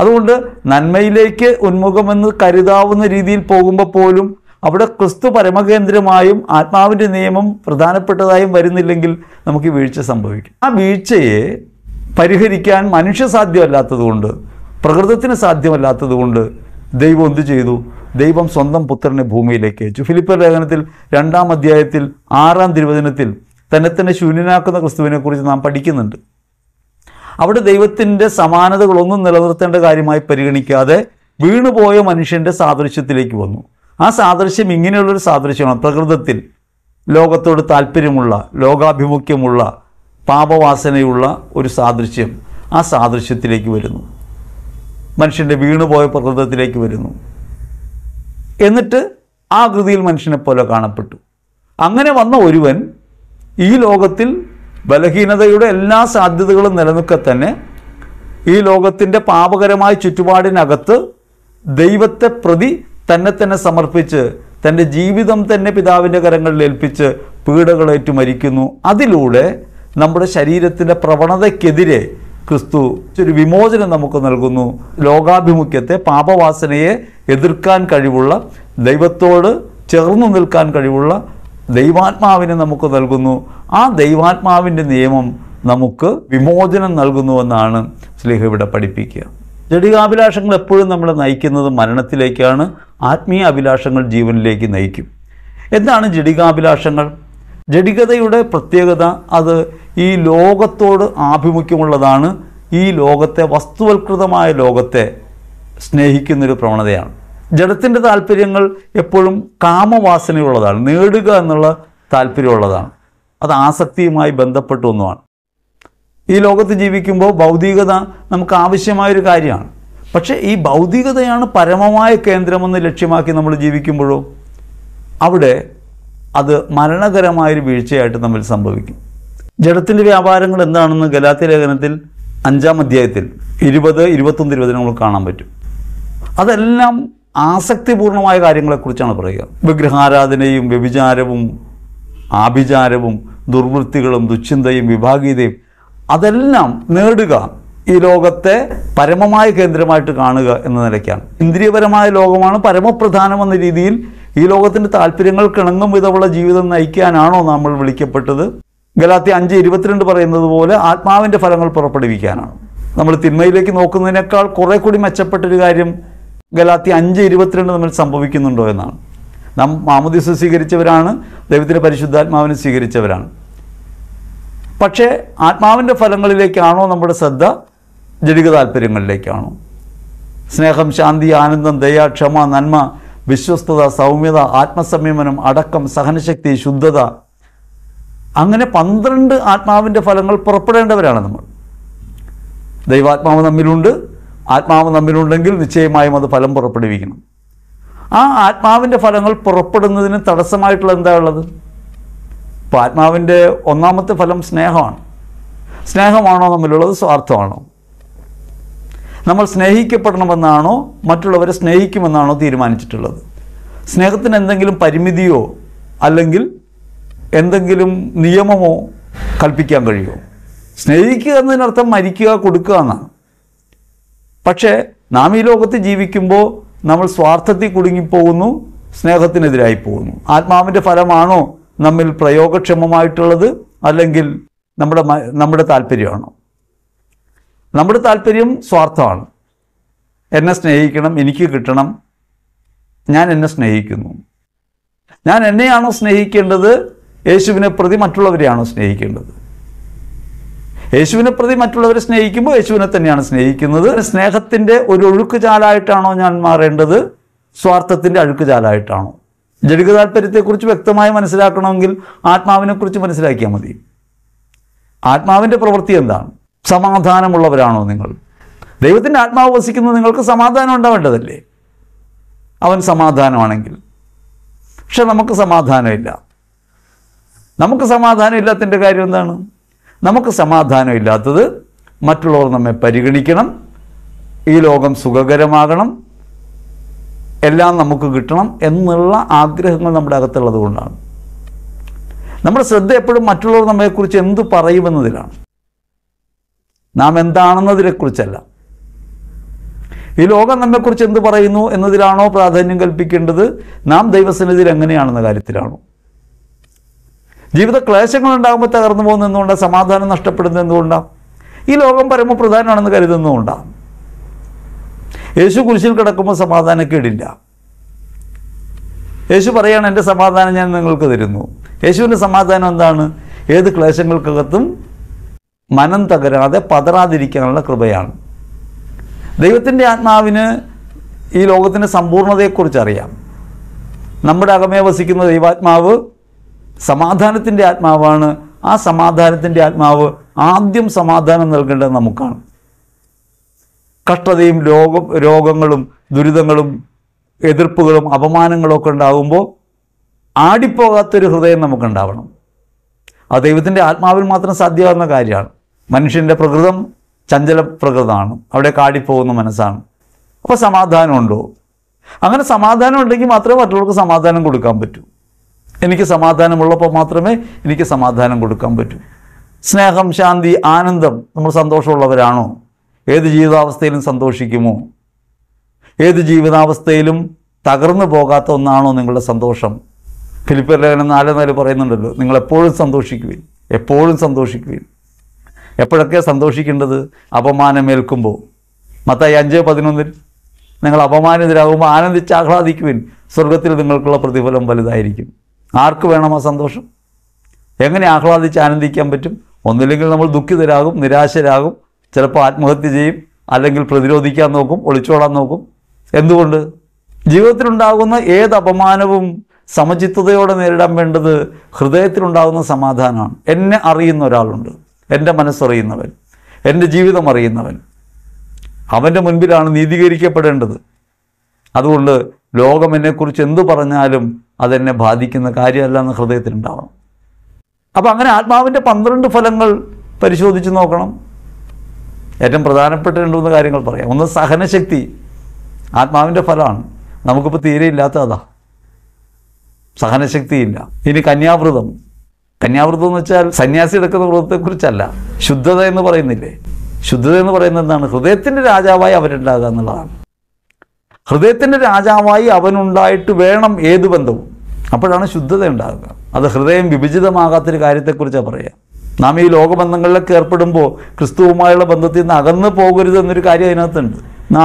അതുകൊണ്ട് നന്മയിലേക്ക് ഉന്മുഖമെന്ന് കരുതാവുന്ന രീതിയിൽ പോകുമ്പോൾ പോലും അവിടെ ക്രിസ്തു പരമകേന്ദ്രമായും ആത്മാവിൻ്റെ നിയമം പ്രധാനപ്പെട്ടതായും വരുന്നില്ലെങ്കിൽ നമുക്ക് വീഴ്ച സംഭവിക്കും ആ വീഴ്ചയെ പരിഹരിക്കാൻ മനുഷ്യ സാധ്യമല്ലാത്തതുകൊണ്ട് പ്രകൃതത്തിന് സാധ്യമല്ലാത്തതുകൊണ്ട് ദൈവം എന്തു ചെയ്തു ദൈവം സ്വന്തം പുത്രനെ ഭൂമിയിലേക്ക് അയച്ചു ഫിലിപ്പർ ലേഖനത്തിൽ രണ്ടാം അധ്യായത്തിൽ ആറാം തിരുവചനത്തിൽ തന്നെ തന്നെ ശൂന്യനാക്കുന്ന ക്രിസ്തുവിനെക്കുറിച്ച് നാം പഠിക്കുന്നുണ്ട് അവിടെ ദൈവത്തിൻ്റെ സമാനതകളൊന്നും നിലനിർത്തേണ്ട കാര്യമായി പരിഗണിക്കാതെ വീണുപോയ മനുഷ്യൻ്റെ സാദൃശ്യത്തിലേക്ക് വന്നു ആ സാദൃശ്യം ഇങ്ങനെയുള്ളൊരു സാദൃശ്യമാണ് പ്രകൃതത്തിൽ ലോകത്തോട് താല്പര്യമുള്ള ലോകാഭിമുഖ്യമുള്ള പാപവാസനയുള്ള ഒരു സാദൃശ്യം ആ സാദൃശ്യത്തിലേക്ക് വരുന്നു മനുഷ്യൻ്റെ വീണുപോയ പ്രകൃതത്തിലേക്ക് വരുന്നു എന്നിട്ട് ആ കൃതിയിൽ മനുഷ്യനെ പോലെ കാണപ്പെട്ടു അങ്ങനെ വന്ന ഒരുവൻ ഈ ലോകത്തിൽ ബലഹീനതയുടെ എല്ലാ സാധ്യതകളും നിലനിൽക്കെ തന്നെ ഈ ലോകത്തിൻ്റെ പാപകരമായ ചുറ്റുപാടിനകത്ത് ദൈവത്തെ പ്രതി തന്നെ തന്നെ സമർപ്പിച്ച് തൻ്റെ ജീവിതം തന്നെ പിതാവിൻ്റെ കരങ്ങളിൽ ഏൽപ്പിച്ച് പീഡകളേറ്റു മരിക്കുന്നു അതിലൂടെ നമ്മുടെ ശരീരത്തിൻ്റെ പ്രവണതയ്ക്കെതിരെ ക്രിസ്തു ഒരു വിമോചനം നമുക്ക് നൽകുന്നു ലോകാഭിമുഖ്യത്തെ പാപവാസനയെ എതിർക്കാൻ കഴിവുള്ള ദൈവത്തോട് ചേർന്നു നിൽക്കാൻ കഴിവുള്ള ദൈവാത്മാവിനെ നമുക്ക് നൽകുന്നു ആ ദൈവാത്മാവിൻ്റെ നിയമം നമുക്ക് വിമോചനം നൽകുന്നുവെന്നാണ് സ്ലിഹ ഇവിടെ പഠിപ്പിക്കുക ജടികാഭിലാഷങ്ങൾ എപ്പോഴും നമ്മളെ നയിക്കുന്നത് മരണത്തിലേക്കാണ് ആത്മീയ അഭിലാഷങ്ങൾ ജീവനിലേക്ക് നയിക്കും എന്താണ് ജടികാഭിലാഷങ്ങൾ ജടികതയുടെ പ്രത്യേകത അത് ഈ ലോകത്തോട് ആഭിമുഖ്യമുള്ളതാണ് ഈ ലോകത്തെ വസ്തുവൽകൃതമായ ലോകത്തെ സ്നേഹിക്കുന്നൊരു പ്രവണതയാണ് ജഡത്തിൻ്റെ താല്പര്യങ്ങൾ എപ്പോഴും കാമവാസനയുള്ളതാണ് നേടുക എന്നുള്ള താല്പര്യമുള്ളതാണ് അത് ആസക്തിയുമായി ബന്ധപ്പെട്ട ഒന്നുമാണ് ഈ ലോകത്ത് ജീവിക്കുമ്പോൾ ഭൗതികത നമുക്ക് ആവശ്യമായൊരു കാര്യമാണ് പക്ഷേ ഈ ഭൗതികതയാണ് പരമമായ കേന്ദ്രമെന്ന് ലക്ഷ്യമാക്കി നമ്മൾ ജീവിക്കുമ്പോഴോ അവിടെ അത് മരണകരമായൊരു വീഴ്ചയായിട്ട് നമ്മൾ സംഭവിക്കും ജഡത്തിൻ്റെ വ്യാപാരങ്ങൾ എന്താണെന്ന് ഗലാത്തി ലേഖനത്തിൽ അഞ്ചാം അധ്യായത്തിൽ ഇരുപത് ഇരുപത്തൊന്ന് ഇരുപതിന് നമ്മൾ കാണാൻ പറ്റും അതെല്ലാം ആസക്തിപൂർണമായ കാര്യങ്ങളെക്കുറിച്ചാണ് പറയുക വിഗ്രഹാരാധനയും വ്യഭിചാരവും ആഭിചാരവും ദുർവൃത്തികളും ദുശ്ചിന്തയും വിഭാഗീയതയും അതെല്ലാം നേടുക ഈ ലോകത്തെ പരമമായ കേന്ദ്രമായിട്ട് കാണുക എന്ന നിലയ്ക്കാണ് ഇന്ദ്രിയപരമായ ലോകമാണ് പരമപ്രധാനമെന്ന രീതിയിൽ ഈ ലോകത്തിൻ്റെ താല്പര്യങ്ങൾക്കിണങ്ങും വിധമുള്ള ജീവിതം നയിക്കാനാണോ നമ്മൾ വിളിക്കപ്പെട്ടത് ഗലാത്തി അഞ്ച് ഇരുപത്തിരണ്ട് പറയുന്നത് പോലെ ആത്മാവിൻ്റെ ഫലങ്ങൾ പുറപ്പെടുവിക്കാനാണ് നമ്മൾ തിന്മയിലേക്ക് നോക്കുന്നതിനേക്കാൾ കുറേ കൂടി മെച്ചപ്പെട്ടൊരു കാര്യം ഗലാത്തി അഞ്ച് ഇരുപത്തിരണ്ട് തമ്മിൽ സംഭവിക്കുന്നുണ്ടോ എന്നാണ് നാം മാമുദീസ സ്വീകരിച്ചവരാണ് ദൈവത്തിൻ്റെ പരിശുദ്ധാത്മാവിനെ സ്വീകരിച്ചവരാണ് പക്ഷേ ആത്മാവിൻ്റെ ഫലങ്ങളിലേക്കാണോ നമ്മുടെ ശ്രദ്ധ ജടിക താല്പര്യങ്ങളിലേക്കാണോ സ്നേഹം ശാന്തി ആനന്ദം ദയ ക്ഷമ നന്മ വിശ്വസ്തത സൗമ്യത ആത്മസംയമനം അടക്കം സഹനശക്തി ശുദ്ധത അങ്ങനെ പന്ത്രണ്ട് ആത്മാവിൻ്റെ ഫലങ്ങൾ പുറപ്പെടേണ്ടവരാണ് നമ്മൾ ദൈവാത്മാവ് നമ്മിലുണ്ട് ആത്മാവ് നമ്മിലുണ്ടെങ്കിൽ നിശ്ചയമായും അത് ഫലം പുറപ്പെടുവിക്കണം ആ ആത്മാവിൻ്റെ ഫലങ്ങൾ പുറപ്പെടുന്നതിന് തടസ്സമായിട്ടുള്ള എന്താ ഉള്ളത് ഇപ്പോൾ ആത്മാവിൻ്റെ ഒന്നാമത്തെ ഫലം സ്നേഹമാണ് സ്നേഹമാണോ തമ്മിലുള്ളത് സ്വാർത്ഥമാണോ നമ്മൾ സ്നേഹിക്കപ്പെടണമെന്നാണോ മറ്റുള്ളവരെ സ്നേഹിക്കുമെന്നാണോ തീരുമാനിച്ചിട്ടുള്ളത് സ്നേഹത്തിന് എന്തെങ്കിലും പരിമിതിയോ അല്ലെങ്കിൽ എന്തെങ്കിലും നിയമമോ കൽപ്പിക്കാൻ കഴിയുമോ സ്നേഹിക്കുക എന്നതിനർത്ഥം മരിക്കുക കൊടുക്കുക എന്നാണ് പക്ഷേ നാം ഈ ലോകത്ത് ജീവിക്കുമ്പോൾ നമ്മൾ സ്വാർത്ഥത്തിൽ കുടുങ്ങിപ്പോകുന്നു സ്നേഹത്തിനെതിരായി പോകുന്നു ആത്മാവിൻ്റെ ഫലമാണോ നമ്മിൽ പ്രയോഗക്ഷമമായിട്ടുള്ളത് അല്ലെങ്കിൽ നമ്മുടെ നമ്മുടെ താല്പര്യമാണോ നമ്മുടെ താല്പര്യം സ്വാർത്ഥമാണ് എന്നെ സ്നേഹിക്കണം എനിക്ക് കിട്ടണം ഞാൻ എന്നെ സ്നേഹിക്കുന്നു ഞാൻ എന്നെയാണോ സ്നേഹിക്കേണ്ടത് യേശുവിനെ പ്രതി മറ്റുള്ളവരെയാണോ സ്നേഹിക്കേണ്ടത് യേശുവിനെ പ്രതി മറ്റുള്ളവരെ സ്നേഹിക്കുമ്പോൾ യേശുവിനെ തന്നെയാണ് സ്നേഹിക്കുന്നത് സ്നേഹത്തിൻ്റെ ഒരു ഒഴുക്കുചാലായിട്ടാണോ ഞാൻ മാറേണ്ടത് സ്വാർത്ഥത്തിൻ്റെ അഴുക്കുചാലായിട്ടാണോ ജഡിക താല്പര്യത്തെക്കുറിച്ച് വ്യക്തമായി മനസ്സിലാക്കണമെങ്കിൽ ആത്മാവിനെക്കുറിച്ച് മനസ്സിലാക്കിയാൽ മതി ആത്മാവിൻ്റെ പ്രവൃത്തി എന്താണ് സമാധാനമുള്ളവരാണോ നിങ്ങൾ ദൈവത്തിൻ്റെ ആത്മാവ് വസിക്കുന്നത് നിങ്ങൾക്ക് സമാധാനം ഉണ്ടാവേണ്ടതല്ലേ അവൻ സമാധാനമാണെങ്കിൽ പക്ഷെ നമുക്ക് സമാധാനമില്ല നമുക്ക് സമാധാനം ഇല്ലാത്തതിൻ്റെ കാര്യം എന്താണ് നമുക്ക് സമാധാനം ഇല്ലാത്തത് മറ്റുള്ളവർ നമ്മെ പരിഗണിക്കണം ഈ ലോകം സുഖകരമാകണം എല്ലാം നമുക്ക് കിട്ടണം എന്നുള്ള ആഗ്രഹങ്ങൾ നമ്മുടെ അകത്തുള്ളത് കൊണ്ടാണ് നമ്മുടെ ശ്രദ്ധ എപ്പോഴും മറ്റുള്ളവർ നമ്മെക്കുറിച്ച് എന്ത് പറയുമെന്നതിലാണ് നാം എന്താണെന്നതിനെക്കുറിച്ചല്ല ഈ ലോകം നമ്മെക്കുറിച്ച് എന്ത് പറയുന്നു എന്നതിലാണോ പ്രാധാന്യം കൽപ്പിക്കേണ്ടത് നാം ദൈവസന്നിധിയിൽ എങ്ങനെയാണെന്ന കാര്യത്തിലാണോ ജീവിത ക്ലേശങ്ങൾ ഉണ്ടാകുമ്പോൾ തകർന്നു പോകുന്ന സമാധാനം നഷ്ടപ്പെടുന്നത് ഈ ലോകം പരമപ്രധാനമാണെന്ന് കരുതുന്നതുകൊണ്ടാണ് യേശു കുരിശിൽ കിടക്കുമ്പോൾ സമാധാനക്കേടില്ല യേശു പറയാണ് എൻ്റെ സമാധാനം ഞാൻ നിങ്ങൾക്ക് തരുന്നു യേശുവിൻ്റെ സമാധാനം എന്താണ് ഏത് ക്ലേശങ്ങൾക്കകത്തും മനം തകരാതെ പതറാതിരിക്കാനുള്ള കൃപയാണ് ദൈവത്തിൻ്റെ ആത്മാവിന് ഈ ലോകത്തിൻ്റെ സമ്പൂർണ്ണതയെക്കുറിച്ച് അറിയാം നമ്മുടെ അകമേ വസിക്കുന്ന ദൈവാത്മാവ് സമാധാനത്തിൻ്റെ ആത്മാവാണ് ആ സമാധാനത്തിൻ്റെ ആത്മാവ് ആദ്യം സമാധാനം നൽകേണ്ടത് നമുക്കാണ് കഷ്ടതയും രോഗം രോഗങ്ങളും ദുരിതങ്ങളും എതിർപ്പുകളും അപമാനങ്ങളൊക്കെ ഉണ്ടാകുമ്പോൾ ആടിപ്പോകാത്തൊരു ഹൃദയം നമുക്കുണ്ടാവണം അത് ദൈവത്തിൻ്റെ ആത്മാവിൽ മാത്രം സാധ്യമാകുന്ന കാര്യമാണ് മനുഷ്യൻ്റെ പ്രകൃതം ചഞ്ചല പ്രകൃതമാണ് അവിടെ കാടിപ്പോകുന്ന മനസ്സാണ് അപ്പോൾ സമാധാനമുണ്ടോ അങ്ങനെ സമാധാനം ഉണ്ടെങ്കിൽ മാത്രമേ മറ്റുള്ളവർക്ക് സമാധാനം കൊടുക്കാൻ പറ്റൂ എനിക്ക് സമാധാനമുള്ളപ്പോൾ മാത്രമേ എനിക്ക് സമാധാനം കൊടുക്കാൻ പറ്റൂ സ്നേഹം ശാന്തി ആനന്ദം നമ്മൾ സന്തോഷമുള്ളവരാണോ ഏത് ജീവിതാവസ്ഥയിലും സന്തോഷിക്കുമോ ഏത് ജീവിതാവസ്ഥയിലും തകർന്നു പോകാത്ത ഒന്നാണോ നിങ്ങളുടെ സന്തോഷം ഫിലിപ്പിയർ ലേഖനം നാല് നാല് പറയുന്നുണ്ടല്ലോ നിങ്ങൾ എപ്പോഴും സന്തോഷിക്കുവിൻ എപ്പോഴും സന്തോഷിക്കുവിൻ എപ്പോഴൊക്കെ സന്തോഷിക്കേണ്ടത് അപമാനമേൽക്കുമ്പോൾ മത്തായി അഞ്ച് പതിനൊന്നിൽ നിങ്ങൾ അപമാനിതരാകുമ്പോൾ ആനന്ദിച്ച് ആഹ്ലാദിക്കുവിൻ സ്വർഗത്തിൽ നിങ്ങൾക്കുള്ള പ്രതിഫലം വലുതായിരിക്കും ആർക്ക് വേണം ആ സന്തോഷം എങ്ങനെ ആഹ്ലാദിച്ച് ആനന്ദിക്കാൻ പറ്റും ഒന്നില്ലെങ്കിൽ നമ്മൾ ദുഃഖിതരാകും നിരാശരാകും ചിലപ്പോൾ ആത്മഹത്യ ചെയ്യും അല്ലെങ്കിൽ പ്രതിരോധിക്കാൻ നോക്കും ഒളിച്ചോടാൻ നോക്കും എന്തുകൊണ്ട് ജീവിതത്തിലുണ്ടാകുന്ന ഏത് അപമാനവും സമചിത്വതയോടെ നേരിടാൻ വേണ്ടത് ഹൃദയത്തിലുണ്ടാകുന്ന സമാധാനമാണ് എന്നെ അറിയുന്ന ഒരാളുണ്ട് എൻ്റെ മനസ്സറിയുന്നവൻ എൻ്റെ ജീവിതം അറിയുന്നവൻ അവൻ്റെ മുൻപിലാണ് നീതീകരിക്കപ്പെടേണ്ടത് അതുകൊണ്ട് ലോകം എന്നെക്കുറിച്ച് എന്തു പറഞ്ഞാലും അതെന്നെ ബാധിക്കുന്ന കാര്യമല്ല എന്ന് ഹൃദയത്തിലുണ്ടാവണം അപ്പോൾ അങ്ങനെ ആത്മാവിൻ്റെ പന്ത്രണ്ട് ഫലങ്ങൾ പരിശോധിച്ച് നോക്കണം ഏറ്റവും പ്രധാനപ്പെട്ട രണ്ട് മൂന്ന് കാര്യങ്ങൾ പറയാം ഒന്ന് സഹനശക്തി ആത്മാവിൻ്റെ ഫലമാണ് നമുക്കിപ്പോൾ തീരെ ഇല്ലാത്ത അതാ സഹനശക്തിയില്ല ഇനി കന്യാവ്രതം കന്യാവ്രതം എന്ന് വെച്ചാൽ സന്യാസി എടുക്കുന്ന വ്രതത്തെക്കുറിച്ചല്ല ശുദ്ധത എന്ന് പറയുന്നില്ലേ ശുദ്ധത എന്ന് പറയുന്നത് എന്താണ് ഹൃദയത്തിൻ്റെ രാജാവായി അവരുണ്ടാകുക എന്നുള്ളതാണ് ഹൃദയത്തിൻ്റെ രാജാവായി അവനുണ്ടായിട്ട് വേണം ഏത് ബന്ധവും അപ്പോഴാണ് ശുദ്ധത ഉണ്ടാകുക അത് ഹൃദയം വിഭജിതമാകാത്തൊരു കാര്യത്തെക്കുറിച്ചാണ് പറയുക നാം ഈ ലോകബന്ധങ്ങളിലൊക്കെ ഏർപ്പെടുമ്പോൾ ക്രിസ്തുവുമായുള്ള ബന്ധത്തിൽ നിന്ന് അകന്ന് പോകരുത് എന്നൊരു കാര്യം അതിനകത്തുണ്ട്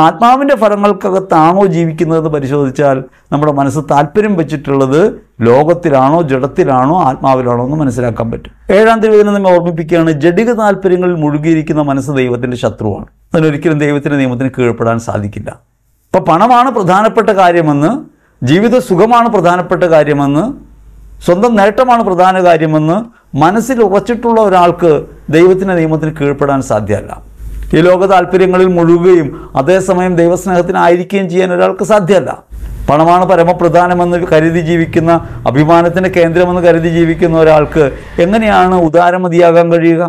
ആത്മാവിൻ്റെ ഫലങ്ങൾക്കകത്താണോ ജീവിക്കുന്നതെന്ന് പരിശോധിച്ചാൽ നമ്മുടെ മനസ്സ് താല്പര്യം വെച്ചിട്ടുള്ളത് ലോകത്തിലാണോ ജഡത്തിലാണോ ആത്മാവിലാണോ എന്ന് മനസ്സിലാക്കാൻ പറ്റും ഏഴാം തീയതി നമ്മെ ഓർമ്മിപ്പിക്കുകയാണ് ജഡിക താല്പര്യങ്ങളിൽ മുഴുകിയിരിക്കുന്ന മനസ്സ് ദൈവത്തിൻ്റെ ശത്രുവാണ് അതിനൊരിക്കലും ദൈവത്തിൻ്റെ നിയമത്തിന് കീഴ്പ്പെടാൻ സാധിക്കില്ല ഇപ്പം പണമാണ് പ്രധാനപ്പെട്ട കാര്യമെന്ന് ജീവിത സുഖമാണ് പ്രധാനപ്പെട്ട കാര്യമെന്ന് സ്വന്തം നേട്ടമാണ് പ്രധാന കാര്യമെന്ന് മനസ്സിൽ ഉറച്ചിട്ടുള്ള ഒരാൾക്ക് ദൈവത്തിൻ്റെ നിയമത്തിന് കീഴ്പ്പെടാൻ സാധ്യമല്ല ഈ ലോക താല്പര്യങ്ങളിൽ മുഴുകുകയും അതേസമയം ദൈവസ്നേഹത്തിനായിരിക്കുകയും ചെയ്യാൻ ഒരാൾക്ക് സാധ്യമല്ല പണമാണ് പരമപ്രധാനമെന്ന് കരുതി ജീവിക്കുന്ന അഭിമാനത്തിൻ്റെ കേന്ദ്രമെന്ന് കരുതി ജീവിക്കുന്ന ഒരാൾക്ക് എങ്ങനെയാണ് ഉദാരമതിയാകാൻ കഴിയുക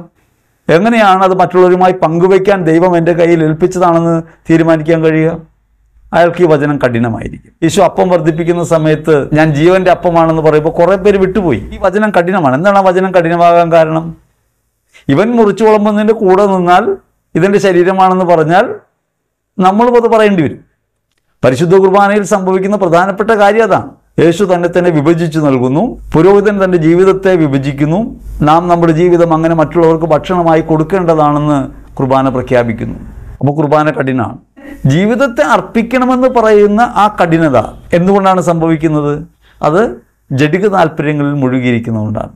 എങ്ങനെയാണ് അത് മറ്റുള്ളവരുമായി പങ്കുവയ്ക്കാൻ ദൈവം എൻ്റെ കയ്യിൽ ഏൽപ്പിച്ചതാണെന്ന് തീരുമാനിക്കാൻ കഴിയുക അയാൾക്ക് ഈ വചനം കഠിനമായിരിക്കും യേശു അപ്പം വർദ്ധിപ്പിക്കുന്ന സമയത്ത് ഞാൻ ജീവന്റെ അപ്പമാണെന്ന് പറയുമ്പോൾ കുറെ പേര് വിട്ടുപോയി ഈ വചനം കഠിനമാണ് എന്താണ് ആ വചനം കഠിനമാകാൻ കാരണം ഇവൻ മുറിച്ചു വിളമ്പുന്നതിൻ്റെ കൂടെ നിന്നാൽ ഇതിൻ്റെ ശരീരമാണെന്ന് പറഞ്ഞാൽ നമ്മളും അത് പറയേണ്ടി വരും പരിശുദ്ധ കുർബാനയിൽ സംഭവിക്കുന്ന പ്രധാനപ്പെട്ട കാര്യം അതാണ് യേശു തന്നെ തന്നെ വിഭജിച്ചു നൽകുന്നു പുരോഹിതൻ തൻ്റെ ജീവിതത്തെ വിഭജിക്കുന്നു നാം നമ്മുടെ ജീവിതം അങ്ങനെ മറ്റുള്ളവർക്ക് ഭക്ഷണമായി കൊടുക്കേണ്ടതാണെന്ന് കുർബാന പ്രഖ്യാപിക്കുന്നു അപ്പോൾ കുർബാന കഠിനാണ് ജീവിതത്തെ അർപ്പിക്കണമെന്ന് പറയുന്ന ആ കഠിനത എന്തുകൊണ്ടാണ് സംഭവിക്കുന്നത് അത് ജഡിക താല്പര്യങ്ങളിൽ മുഴുകിയിരിക്കുന്നതുകൊണ്ടാണ്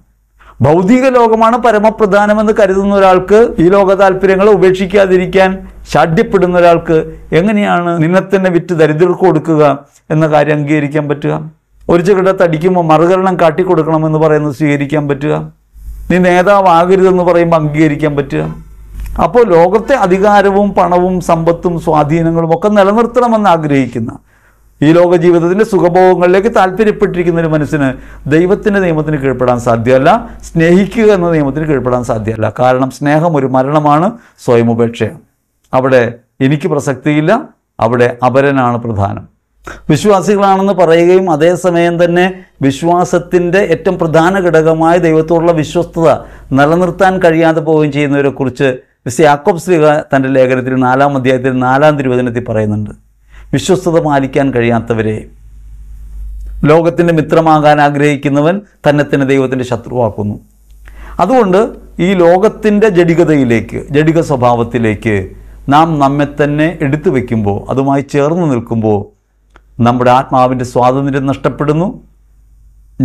ഭൗതിക ലോകമാണ് പരമപ്രധാനമെന്ന് കരുതുന്ന ഒരാൾക്ക് ഈ ലോക താല്പര്യങ്ങളെ ഉപേക്ഷിക്കാതിരിക്കാൻ ശാഠ്യപ്പെടുന്ന ഒരാൾക്ക് എങ്ങനെയാണ് നിന്നെ തന്നെ വിറ്റ് ദരിദ്രർക്ക് കൊടുക്കുക എന്ന കാര്യം അംഗീകരിക്കാൻ പറ്റുക ഒരു ചുവട തടിക്കുമ്പോൾ മറുകരണം കാട്ടിക്കൊടുക്കണമെന്ന് പറയുന്നത് സ്വീകരിക്കാൻ പറ്റുക നീ നേതാവാകരുതെന്ന് പറയുമ്പോൾ അംഗീകരിക്കാൻ പറ്റുക അപ്പോൾ ലോകത്തെ അധികാരവും പണവും സമ്പത്തും സ്വാധീനങ്ങളും ഒക്കെ നിലനിർത്തണമെന്ന് ആഗ്രഹിക്കുന്ന ഈ ലോക ജീവിതത്തിൻ്റെ സുഖഭോഗങ്ങളിലേക്ക് താല്പര്യപ്പെട്ടിരിക്കുന്ന ഒരു മനസ്സിന് ദൈവത്തിൻ്റെ നിയമത്തിന് കീഴ്പ്പെടാൻ സാധ്യമല്ല സ്നേഹിക്കുക എന്ന നിയമത്തിന് കീഴ്പ്പെടാൻ സാധ്യമല്ല കാരണം സ്നേഹം ഒരു മരണമാണ് സ്വയം ഉപേക്ഷയാണ് അവിടെ എനിക്ക് പ്രസക്തിയില്ല അവിടെ അപരനാണ് പ്രധാനം വിശ്വാസികളാണെന്ന് പറയുകയും അതേസമയം തന്നെ വിശ്വാസത്തിൻ്റെ ഏറ്റവും പ്രധാന ഘടകമായ ദൈവത്തോടുള്ള വിശ്വസ്തത നിലനിർത്താൻ കഴിയാതെ പോവുകയും ചെയ്യുന്നവരെക്കുറിച്ച് മിസ്റ്റർ യാക്കോബ് ശ്രീക തൻ്റെ ലേഖനത്തിൽ നാലാം അധ്യായത്തിൽ നാലാം തിരുവചനത്തിൽ പറയുന്നുണ്ട് വിശ്വസ്തത പാലിക്കാൻ കഴിയാത്തവരെ ലോകത്തിൻ്റെ മിത്രമാകാൻ ആഗ്രഹിക്കുന്നവൻ തന്നെ തന്നെ ദൈവത്തിൻ്റെ ശത്രുവാക്കുന്നു അതുകൊണ്ട് ഈ ലോകത്തിൻ്റെ ജഡികതയിലേക്ക് ജഡിക സ്വഭാവത്തിലേക്ക് നാം നമ്മെ തന്നെ എടുത്തു വയ്ക്കുമ്പോൾ അതുമായി ചേർന്ന് നിൽക്കുമ്പോൾ നമ്മുടെ ആത്മാവിൻ്റെ സ്വാതന്ത്ര്യം നഷ്ടപ്പെടുന്നു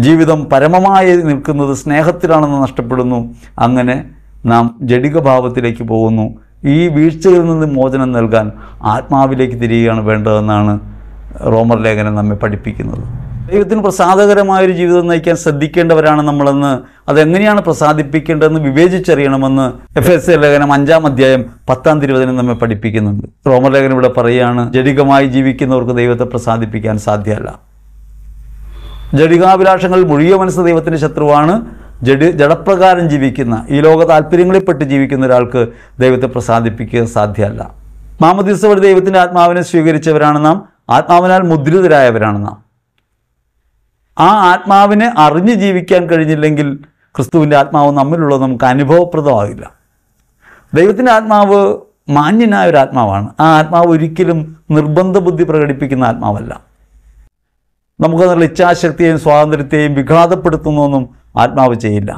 ജീവിതം പരമമായി നിൽക്കുന്നത് സ്നേഹത്തിലാണെന്ന് നഷ്ടപ്പെടുന്നു അങ്ങനെ നാം ജഡിക ഭാവത്തിലേക്ക് പോകുന്നു ഈ വീഴ്ചയിൽ നിന്ന് മോചനം നൽകാൻ ആത്മാവിലേക്ക് തിരിയുകയാണ് വേണ്ടതെന്നാണ് റോമർ ലേഖനം നമ്മെ പഠിപ്പിക്കുന്നത് ദൈവത്തിന് പ്രസാദകരമായൊരു ജീവിതം നയിക്കാൻ ശ്രദ്ധിക്കേണ്ടവരാണ് നമ്മളെന്ന് അതെങ്ങനെയാണ് പ്രസാദിപ്പിക്കേണ്ടതെന്ന് വിവേചിച്ചറിയണമെന്ന് എഫ് എസ് എ ലേഖനം അഞ്ചാം അധ്യായം പത്താം തിരുവതിനും നമ്മെ പഠിപ്പിക്കുന്നുണ്ട് റോമർ ലേഖനം ഇവിടെ പറയുകയാണ് ജഡികമായി ജീവിക്കുന്നവർക്ക് ദൈവത്തെ പ്രസാദിപ്പിക്കാൻ സാധ്യമല്ല ജടികാഭിലാഷങ്ങൾ മുഴിയ മനസ്സ് ദൈവത്തിൻ്റെ ശത്രുവാണ് ജഡ് ജഡപ്രകാരം ജീവിക്കുന്ന ഈ ലോക താല്പര്യങ്ങളിൽപ്പെട്ട് ജീവിക്കുന്ന ഒരാൾക്ക് ദൈവത്തെ പ്രസാദിപ്പിക്കുക സാധ്യമല്ല മാമദീസ് വഴി ദൈവത്തിൻ്റെ ആത്മാവിനെ സ്വീകരിച്ചവരാണ് നാം ആത്മാവിനാൽ മുദ്രിതരായവരാണ് നാം ആ ആത്മാവിനെ അറിഞ്ഞ് ജീവിക്കാൻ കഴിഞ്ഞില്ലെങ്കിൽ ക്രിസ്തുവിൻ്റെ ആത്മാവ് നമ്മിലുള്ളത് നമുക്ക് അനുഭവപ്രദമാകില്ല ദൈവത്തിൻ്റെ ആത്മാവ് മാന്യനായ ഒരു ആത്മാവാണ് ആ ആത്മാവ് ഒരിക്കലും നിർബന്ധ ബുദ്ധി പ്രകടിപ്പിക്കുന്ന ആത്മാവല്ല നമുക്ക് നല്ല ഇച്ഛാശക്തിയെയും സ്വാതന്ത്ര്യത്തെയും വിഘാതപ്പെടുത്തുന്നൊന്നും ആത്മാവ് ചെയ്യില്ല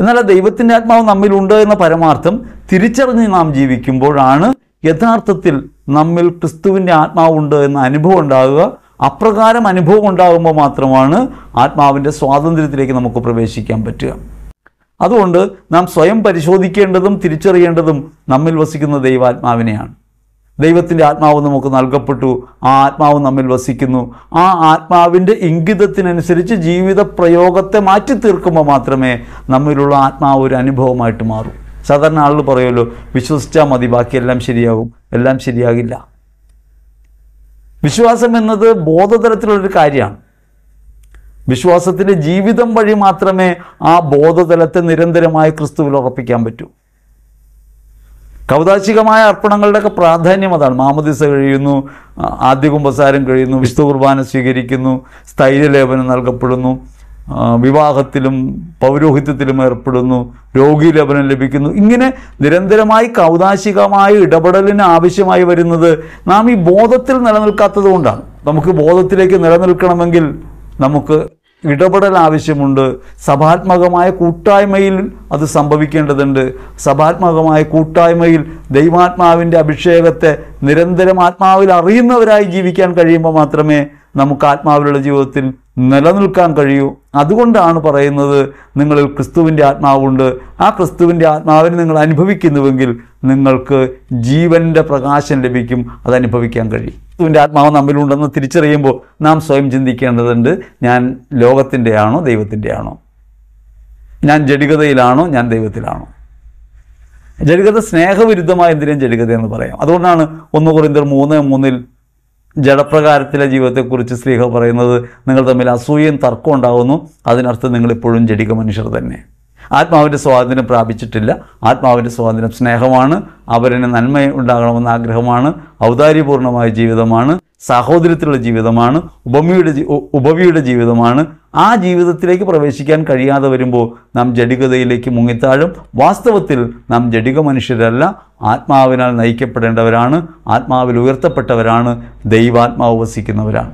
എന്നാൽ ദൈവത്തിൻ്റെ ആത്മാവ് നമ്മിലുണ്ട് എന്ന പരമാർത്ഥം തിരിച്ചറിഞ്ഞ് നാം ജീവിക്കുമ്പോഴാണ് യഥാർത്ഥത്തിൽ നമ്മിൽ ക്രിസ്തുവിൻ്റെ ആത്മാവുണ്ട് എന്ന അനുഭവം ഉണ്ടാകുക അപ്രകാരം അനുഭവം ഉണ്ടാകുമ്പോൾ മാത്രമാണ് ആത്മാവിൻ്റെ സ്വാതന്ത്ര്യത്തിലേക്ക് നമുക്ക് പ്രവേശിക്കാൻ പറ്റുക അതുകൊണ്ട് നാം സ്വയം പരിശോധിക്കേണ്ടതും തിരിച്ചറിയേണ്ടതും നമ്മിൽ വസിക്കുന്ന ദൈവാത്മാവിനെയാണ് ദൈവത്തിൻ്റെ ആത്മാവ് നമുക്ക് നൽകപ്പെട്ടു ആ ആത്മാവ് നമ്മിൽ വസിക്കുന്നു ആ ആത്മാവിൻ്റെ ഇംഗിതത്തിനനുസരിച്ച് ജീവിത പ്രയോഗത്തെ മാറ്റി തീർക്കുമ്പോൾ മാത്രമേ നമ്മിലുള്ള ആത്മാവ് ഒരു അനുഭവമായിട്ട് മാറൂ സാധാരണ ആളുകൾ പറയുമല്ലോ വിശ്വസിച്ചാൽ മതി ബാക്കിയെല്ലാം ശരിയാകും എല്ലാം ശരിയാകില്ല വിശ്വാസം എന്നത് ബോധതലത്തിലുള്ളൊരു കാര്യമാണ് വിശ്വാസത്തിൻ്റെ ജീവിതം വഴി മാത്രമേ ആ ബോധതലത്തെ നിരന്തരമായി ക്രിസ്തുവിൽ ഉറപ്പിക്കാൻ പറ്റൂ കൗതാശികമായ അർപ്പണങ്ങളുടെയൊക്കെ പ്രാധാന്യം അതാണ് മാമദിസ കഴിയുന്നു ആദ്യ കുമ്പസാരം കഴിയുന്നു വിശുദ്ധ കുർബാന സ്വീകരിക്കുന്നു സ്ഥൈര്യലേപനം നൽകപ്പെടുന്നു വിവാഹത്തിലും പൗരോഹിത്യത്തിലും ഏർപ്പെടുന്നു രോഗി ലേപനം ലഭിക്കുന്നു ഇങ്ങനെ നിരന്തരമായി കൗതാശികമായ ഇടപെടലിന് ആവശ്യമായി വരുന്നത് നാം ഈ ബോധത്തിൽ നിലനിൽക്കാത്തത് കൊണ്ടാണ് നമുക്ക് ബോധത്തിലേക്ക് നിലനിൽക്കണമെങ്കിൽ നമുക്ക് ഇടപെടൽ ആവശ്യമുണ്ട് സഭാത്മകമായ കൂട്ടായ്മയിൽ അത് സംഭവിക്കേണ്ടതുണ്ട് സഭാത്മകമായ കൂട്ടായ്മയിൽ ദൈവാത്മാവിൻ്റെ അഭിഷേകത്തെ നിരന്തരം ആത്മാവിൽ അറിയുന്നവരായി ജീവിക്കാൻ കഴിയുമ്പോൾ മാത്രമേ നമുക്ക് ആത്മാവിലുള്ള ജീവിതത്തിൽ നിലനിൽക്കാൻ കഴിയൂ അതുകൊണ്ടാണ് പറയുന്നത് നിങ്ങളിൽ ക്രിസ്തുവിൻ്റെ ആത്മാവുണ്ട് ആ ക്രിസ്തുവിൻ്റെ ആത്മാവിനെ നിങ്ങൾ അനുഭവിക്കുന്നുവെങ്കിൽ നിങ്ങൾക്ക് ജീവൻ്റെ പ്രകാശം ലഭിക്കും അത് അനുഭവിക്കാൻ കഴിയും ക്രിസ്തുവിൻ്റെ ആത്മാവ് നമ്മിലുണ്ടെന്ന് തിരിച്ചറിയുമ്പോൾ നാം സ്വയം ചിന്തിക്കേണ്ടതുണ്ട് ഞാൻ ലോകത്തിൻ്റെ ആണോ ദൈവത്തിൻ്റെ ആണോ ഞാൻ ജഡികതയിലാണോ ഞാൻ ദൈവത്തിലാണോ ജടികത സ്നേഹവിരുദ്ധമായ എന്തിനും ജടികത എന്ന് പറയാം അതുകൊണ്ടാണ് ഒന്ന് കുറിന്തർ മൂന്ന് മൂന്നിൽ ജഡപ്രകാരത്തിലെ ജീവിതത്തെക്കുറിച്ച് സ്ത്രീകൾ പറയുന്നത് നിങ്ങൾ തമ്മിൽ അസൂയയും തർക്കം ഉണ്ടാകുന്നു അതിനർത്ഥം നിങ്ങളിപ്പോഴും ജഡിക മനുഷ്യർ തന്നെ ആത്മാവിൻ്റെ സ്വാതന്ത്ര്യം പ്രാപിച്ചിട്ടില്ല ആത്മാവിൻ്റെ സ്വാതന്ത്ര്യം സ്നേഹമാണ് അവരിന് നന്മ ഉണ്ടാകണമെന്ന ആഗ്രഹമാണ് ഔദാര്യപൂർണമായ ജീവിതമാണ് സാഹോദര്യത്തിലുള്ള ജീവിതമാണ് ഉപമിയുടെ ഉപവിയുടെ ജീവിതമാണ് ആ ജീവിതത്തിലേക്ക് പ്രവേശിക്കാൻ കഴിയാതെ വരുമ്പോൾ നാം ജഡികതയിലേക്ക് മുങ്ങിത്താഴും വാസ്തവത്തിൽ നാം ജഡിക മനുഷ്യരല്ല ആത്മാവിനാൽ നയിക്കപ്പെടേണ്ടവരാണ് ആത്മാവിൽ ഉയർത്തപ്പെട്ടവരാണ് ദൈവാത്മാവ് വസിക്കുന്നവരാണ്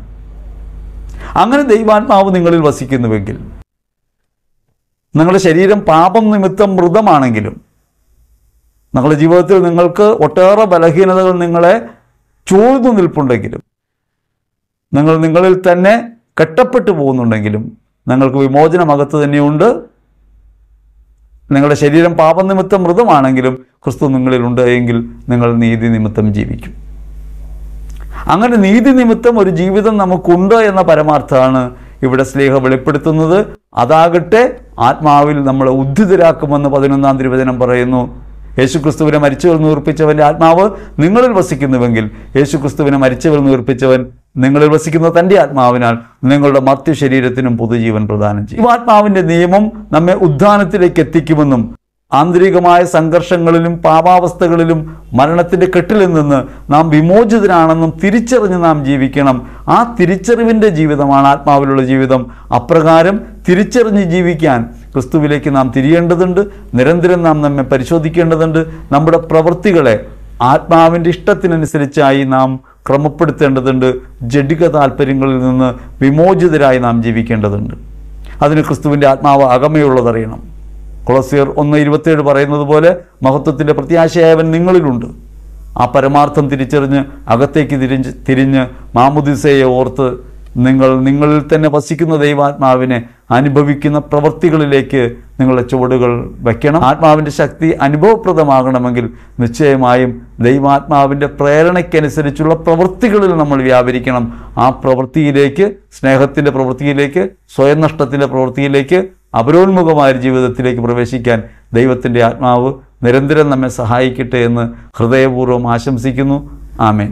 അങ്ങനെ ദൈവാത്മാവ് നിങ്ങളിൽ വസിക്കുന്നുവെങ്കിൽ നിങ്ങളുടെ ശരീരം പാപം നിമിത്തം മൃതമാണെങ്കിലും നിങ്ങളുടെ ജീവിതത്തിൽ നിങ്ങൾക്ക് ഒട്ടേറെ ബലഹീനതകൾ നിങ്ങളെ ചൂഴ്ന്നു നിൽപ്പുണ്ടെങ്കിലും നിങ്ങൾ നിങ്ങളിൽ തന്നെ കെട്ടപ്പെട്ടു പോകുന്നുണ്ടെങ്കിലും നിങ്ങൾക്ക് അകത്ത് തന്നെയുണ്ട് നിങ്ങളുടെ ശരീരം പാപനിമിത്തം മൃതമാണെങ്കിലും ക്രിസ്തു നിങ്ങളിലുണ്ട് എങ്കിൽ നിങ്ങൾ നീതി നിമിത്തം ജീവിക്കും അങ്ങനെ നീതി നിമിത്തം ഒരു ജീവിതം നമുക്കുണ്ട് എന്ന പരമാർത്ഥമാണ് ഇവിടെ സ്നേഹം വെളിപ്പെടുത്തുന്നത് അതാകട്ടെ ആത്മാവിൽ നമ്മളെ ഉദ്ധിതരാക്കുമെന്ന് പതിനൊന്നാം തിരുവചനം പറയുന്നു യേശുക്രിസ്തുവിനെ മരിച്ചവർ ഉയർപ്പിച്ചവൻ്റെ ആത്മാവ് നിങ്ങളിൽ വസിക്കുന്നുവെങ്കിൽ യേശുക്രിസ്തുവിനെ മരിച്ചവർ ഉയർപ്പിച്ചവൻ നിങ്ങളിൽ വസിക്കുന്ന തൻ്റെ ആത്മാവിനാൽ നിങ്ങളുടെ മർത്യ ശരീരത്തിനും പുതുജീവൻ പ്രദാനം ചെയ്യും ആത്മാവിൻ്റെ നിയമം നമ്മെ ഉദ്ധാനത്തിലേക്ക് എത്തിക്കുമെന്നും ആന്തരികമായ സംഘർഷങ്ങളിലും പാപാവസ്ഥകളിലും മരണത്തിൻ്റെ കെട്ടിൽ നിന്ന് നാം വിമോചിതരാണെന്നും തിരിച്ചറിഞ്ഞ് നാം ജീവിക്കണം ആ തിരിച്ചറിവിൻ്റെ ജീവിതമാണ് ആത്മാവിലുള്ള ജീവിതം അപ്രകാരം തിരിച്ചറിഞ്ഞ് ജീവിക്കാൻ ക്രിസ്തുവിലേക്ക് നാം തിരിയേണ്ടതുണ്ട് നിരന്തരം നാം നമ്മെ പരിശോധിക്കേണ്ടതുണ്ട് നമ്മുടെ പ്രവൃത്തികളെ ആത്മാവിൻ്റെ ഇഷ്ടത്തിനനുസരിച്ചായി നാം ക്രമപ്പെടുത്തേണ്ടതുണ്ട് ജഡിക താല്പര്യങ്ങളിൽ നിന്ന് വിമോചിതരായി നാം ജീവിക്കേണ്ടതുണ്ട് അതിന് ക്രിസ്തുവിൻ്റെ ആത്മാവ് അകമയുള്ളതറിയണം കൊളസിയർ ഒന്ന് ഇരുപത്തിയേഴ് പറയുന്നത് പോലെ മഹത്വത്തിൻ്റെ പ്രത്യാശയായവൻ നിങ്ങളിലുണ്ട് ആ പരമാർത്ഥം തിരിച്ചറിഞ്ഞ് അകത്തേക്ക് തിരിഞ്ഞ് തിരിഞ്ഞ് മാമുദിസയെ ഓർത്ത് നിങ്ങൾ നിങ്ങളിൽ തന്നെ വസിക്കുന്ന ദൈവാത്മാവിനെ അനുഭവിക്കുന്ന പ്രവൃത്തികളിലേക്ക് നിങ്ങളുടെ ചുവടുകൾ വയ്ക്കണം ആത്മാവിൻ്റെ ശക്തി അനുഭവപ്രദമാകണമെങ്കിൽ നിശ്ചയമായും ദൈവാത്മാവിൻ്റെ പ്രേരണയ്ക്കനുസരിച്ചുള്ള പ്രവൃത്തികളിൽ നമ്മൾ വ്യാപരിക്കണം ആ പ്രവൃത്തിയിലേക്ക് സ്നേഹത്തിൻ്റെ പ്രവൃത്തിയിലേക്ക് സ്വയം നഷ്ടത്തിൻ്റെ പ്രവൃത്തിയിലേക്ക് അപരോന്മുഖമായ ജീവിതത്തിലേക്ക് പ്രവേശിക്കാൻ ദൈവത്തിൻ്റെ ആത്മാവ് നിരന്തരം നമ്മെ സഹായിക്കട്ടെ എന്ന് ഹൃദയപൂർവ്വം ആശംസിക്കുന്നു ആമേൻ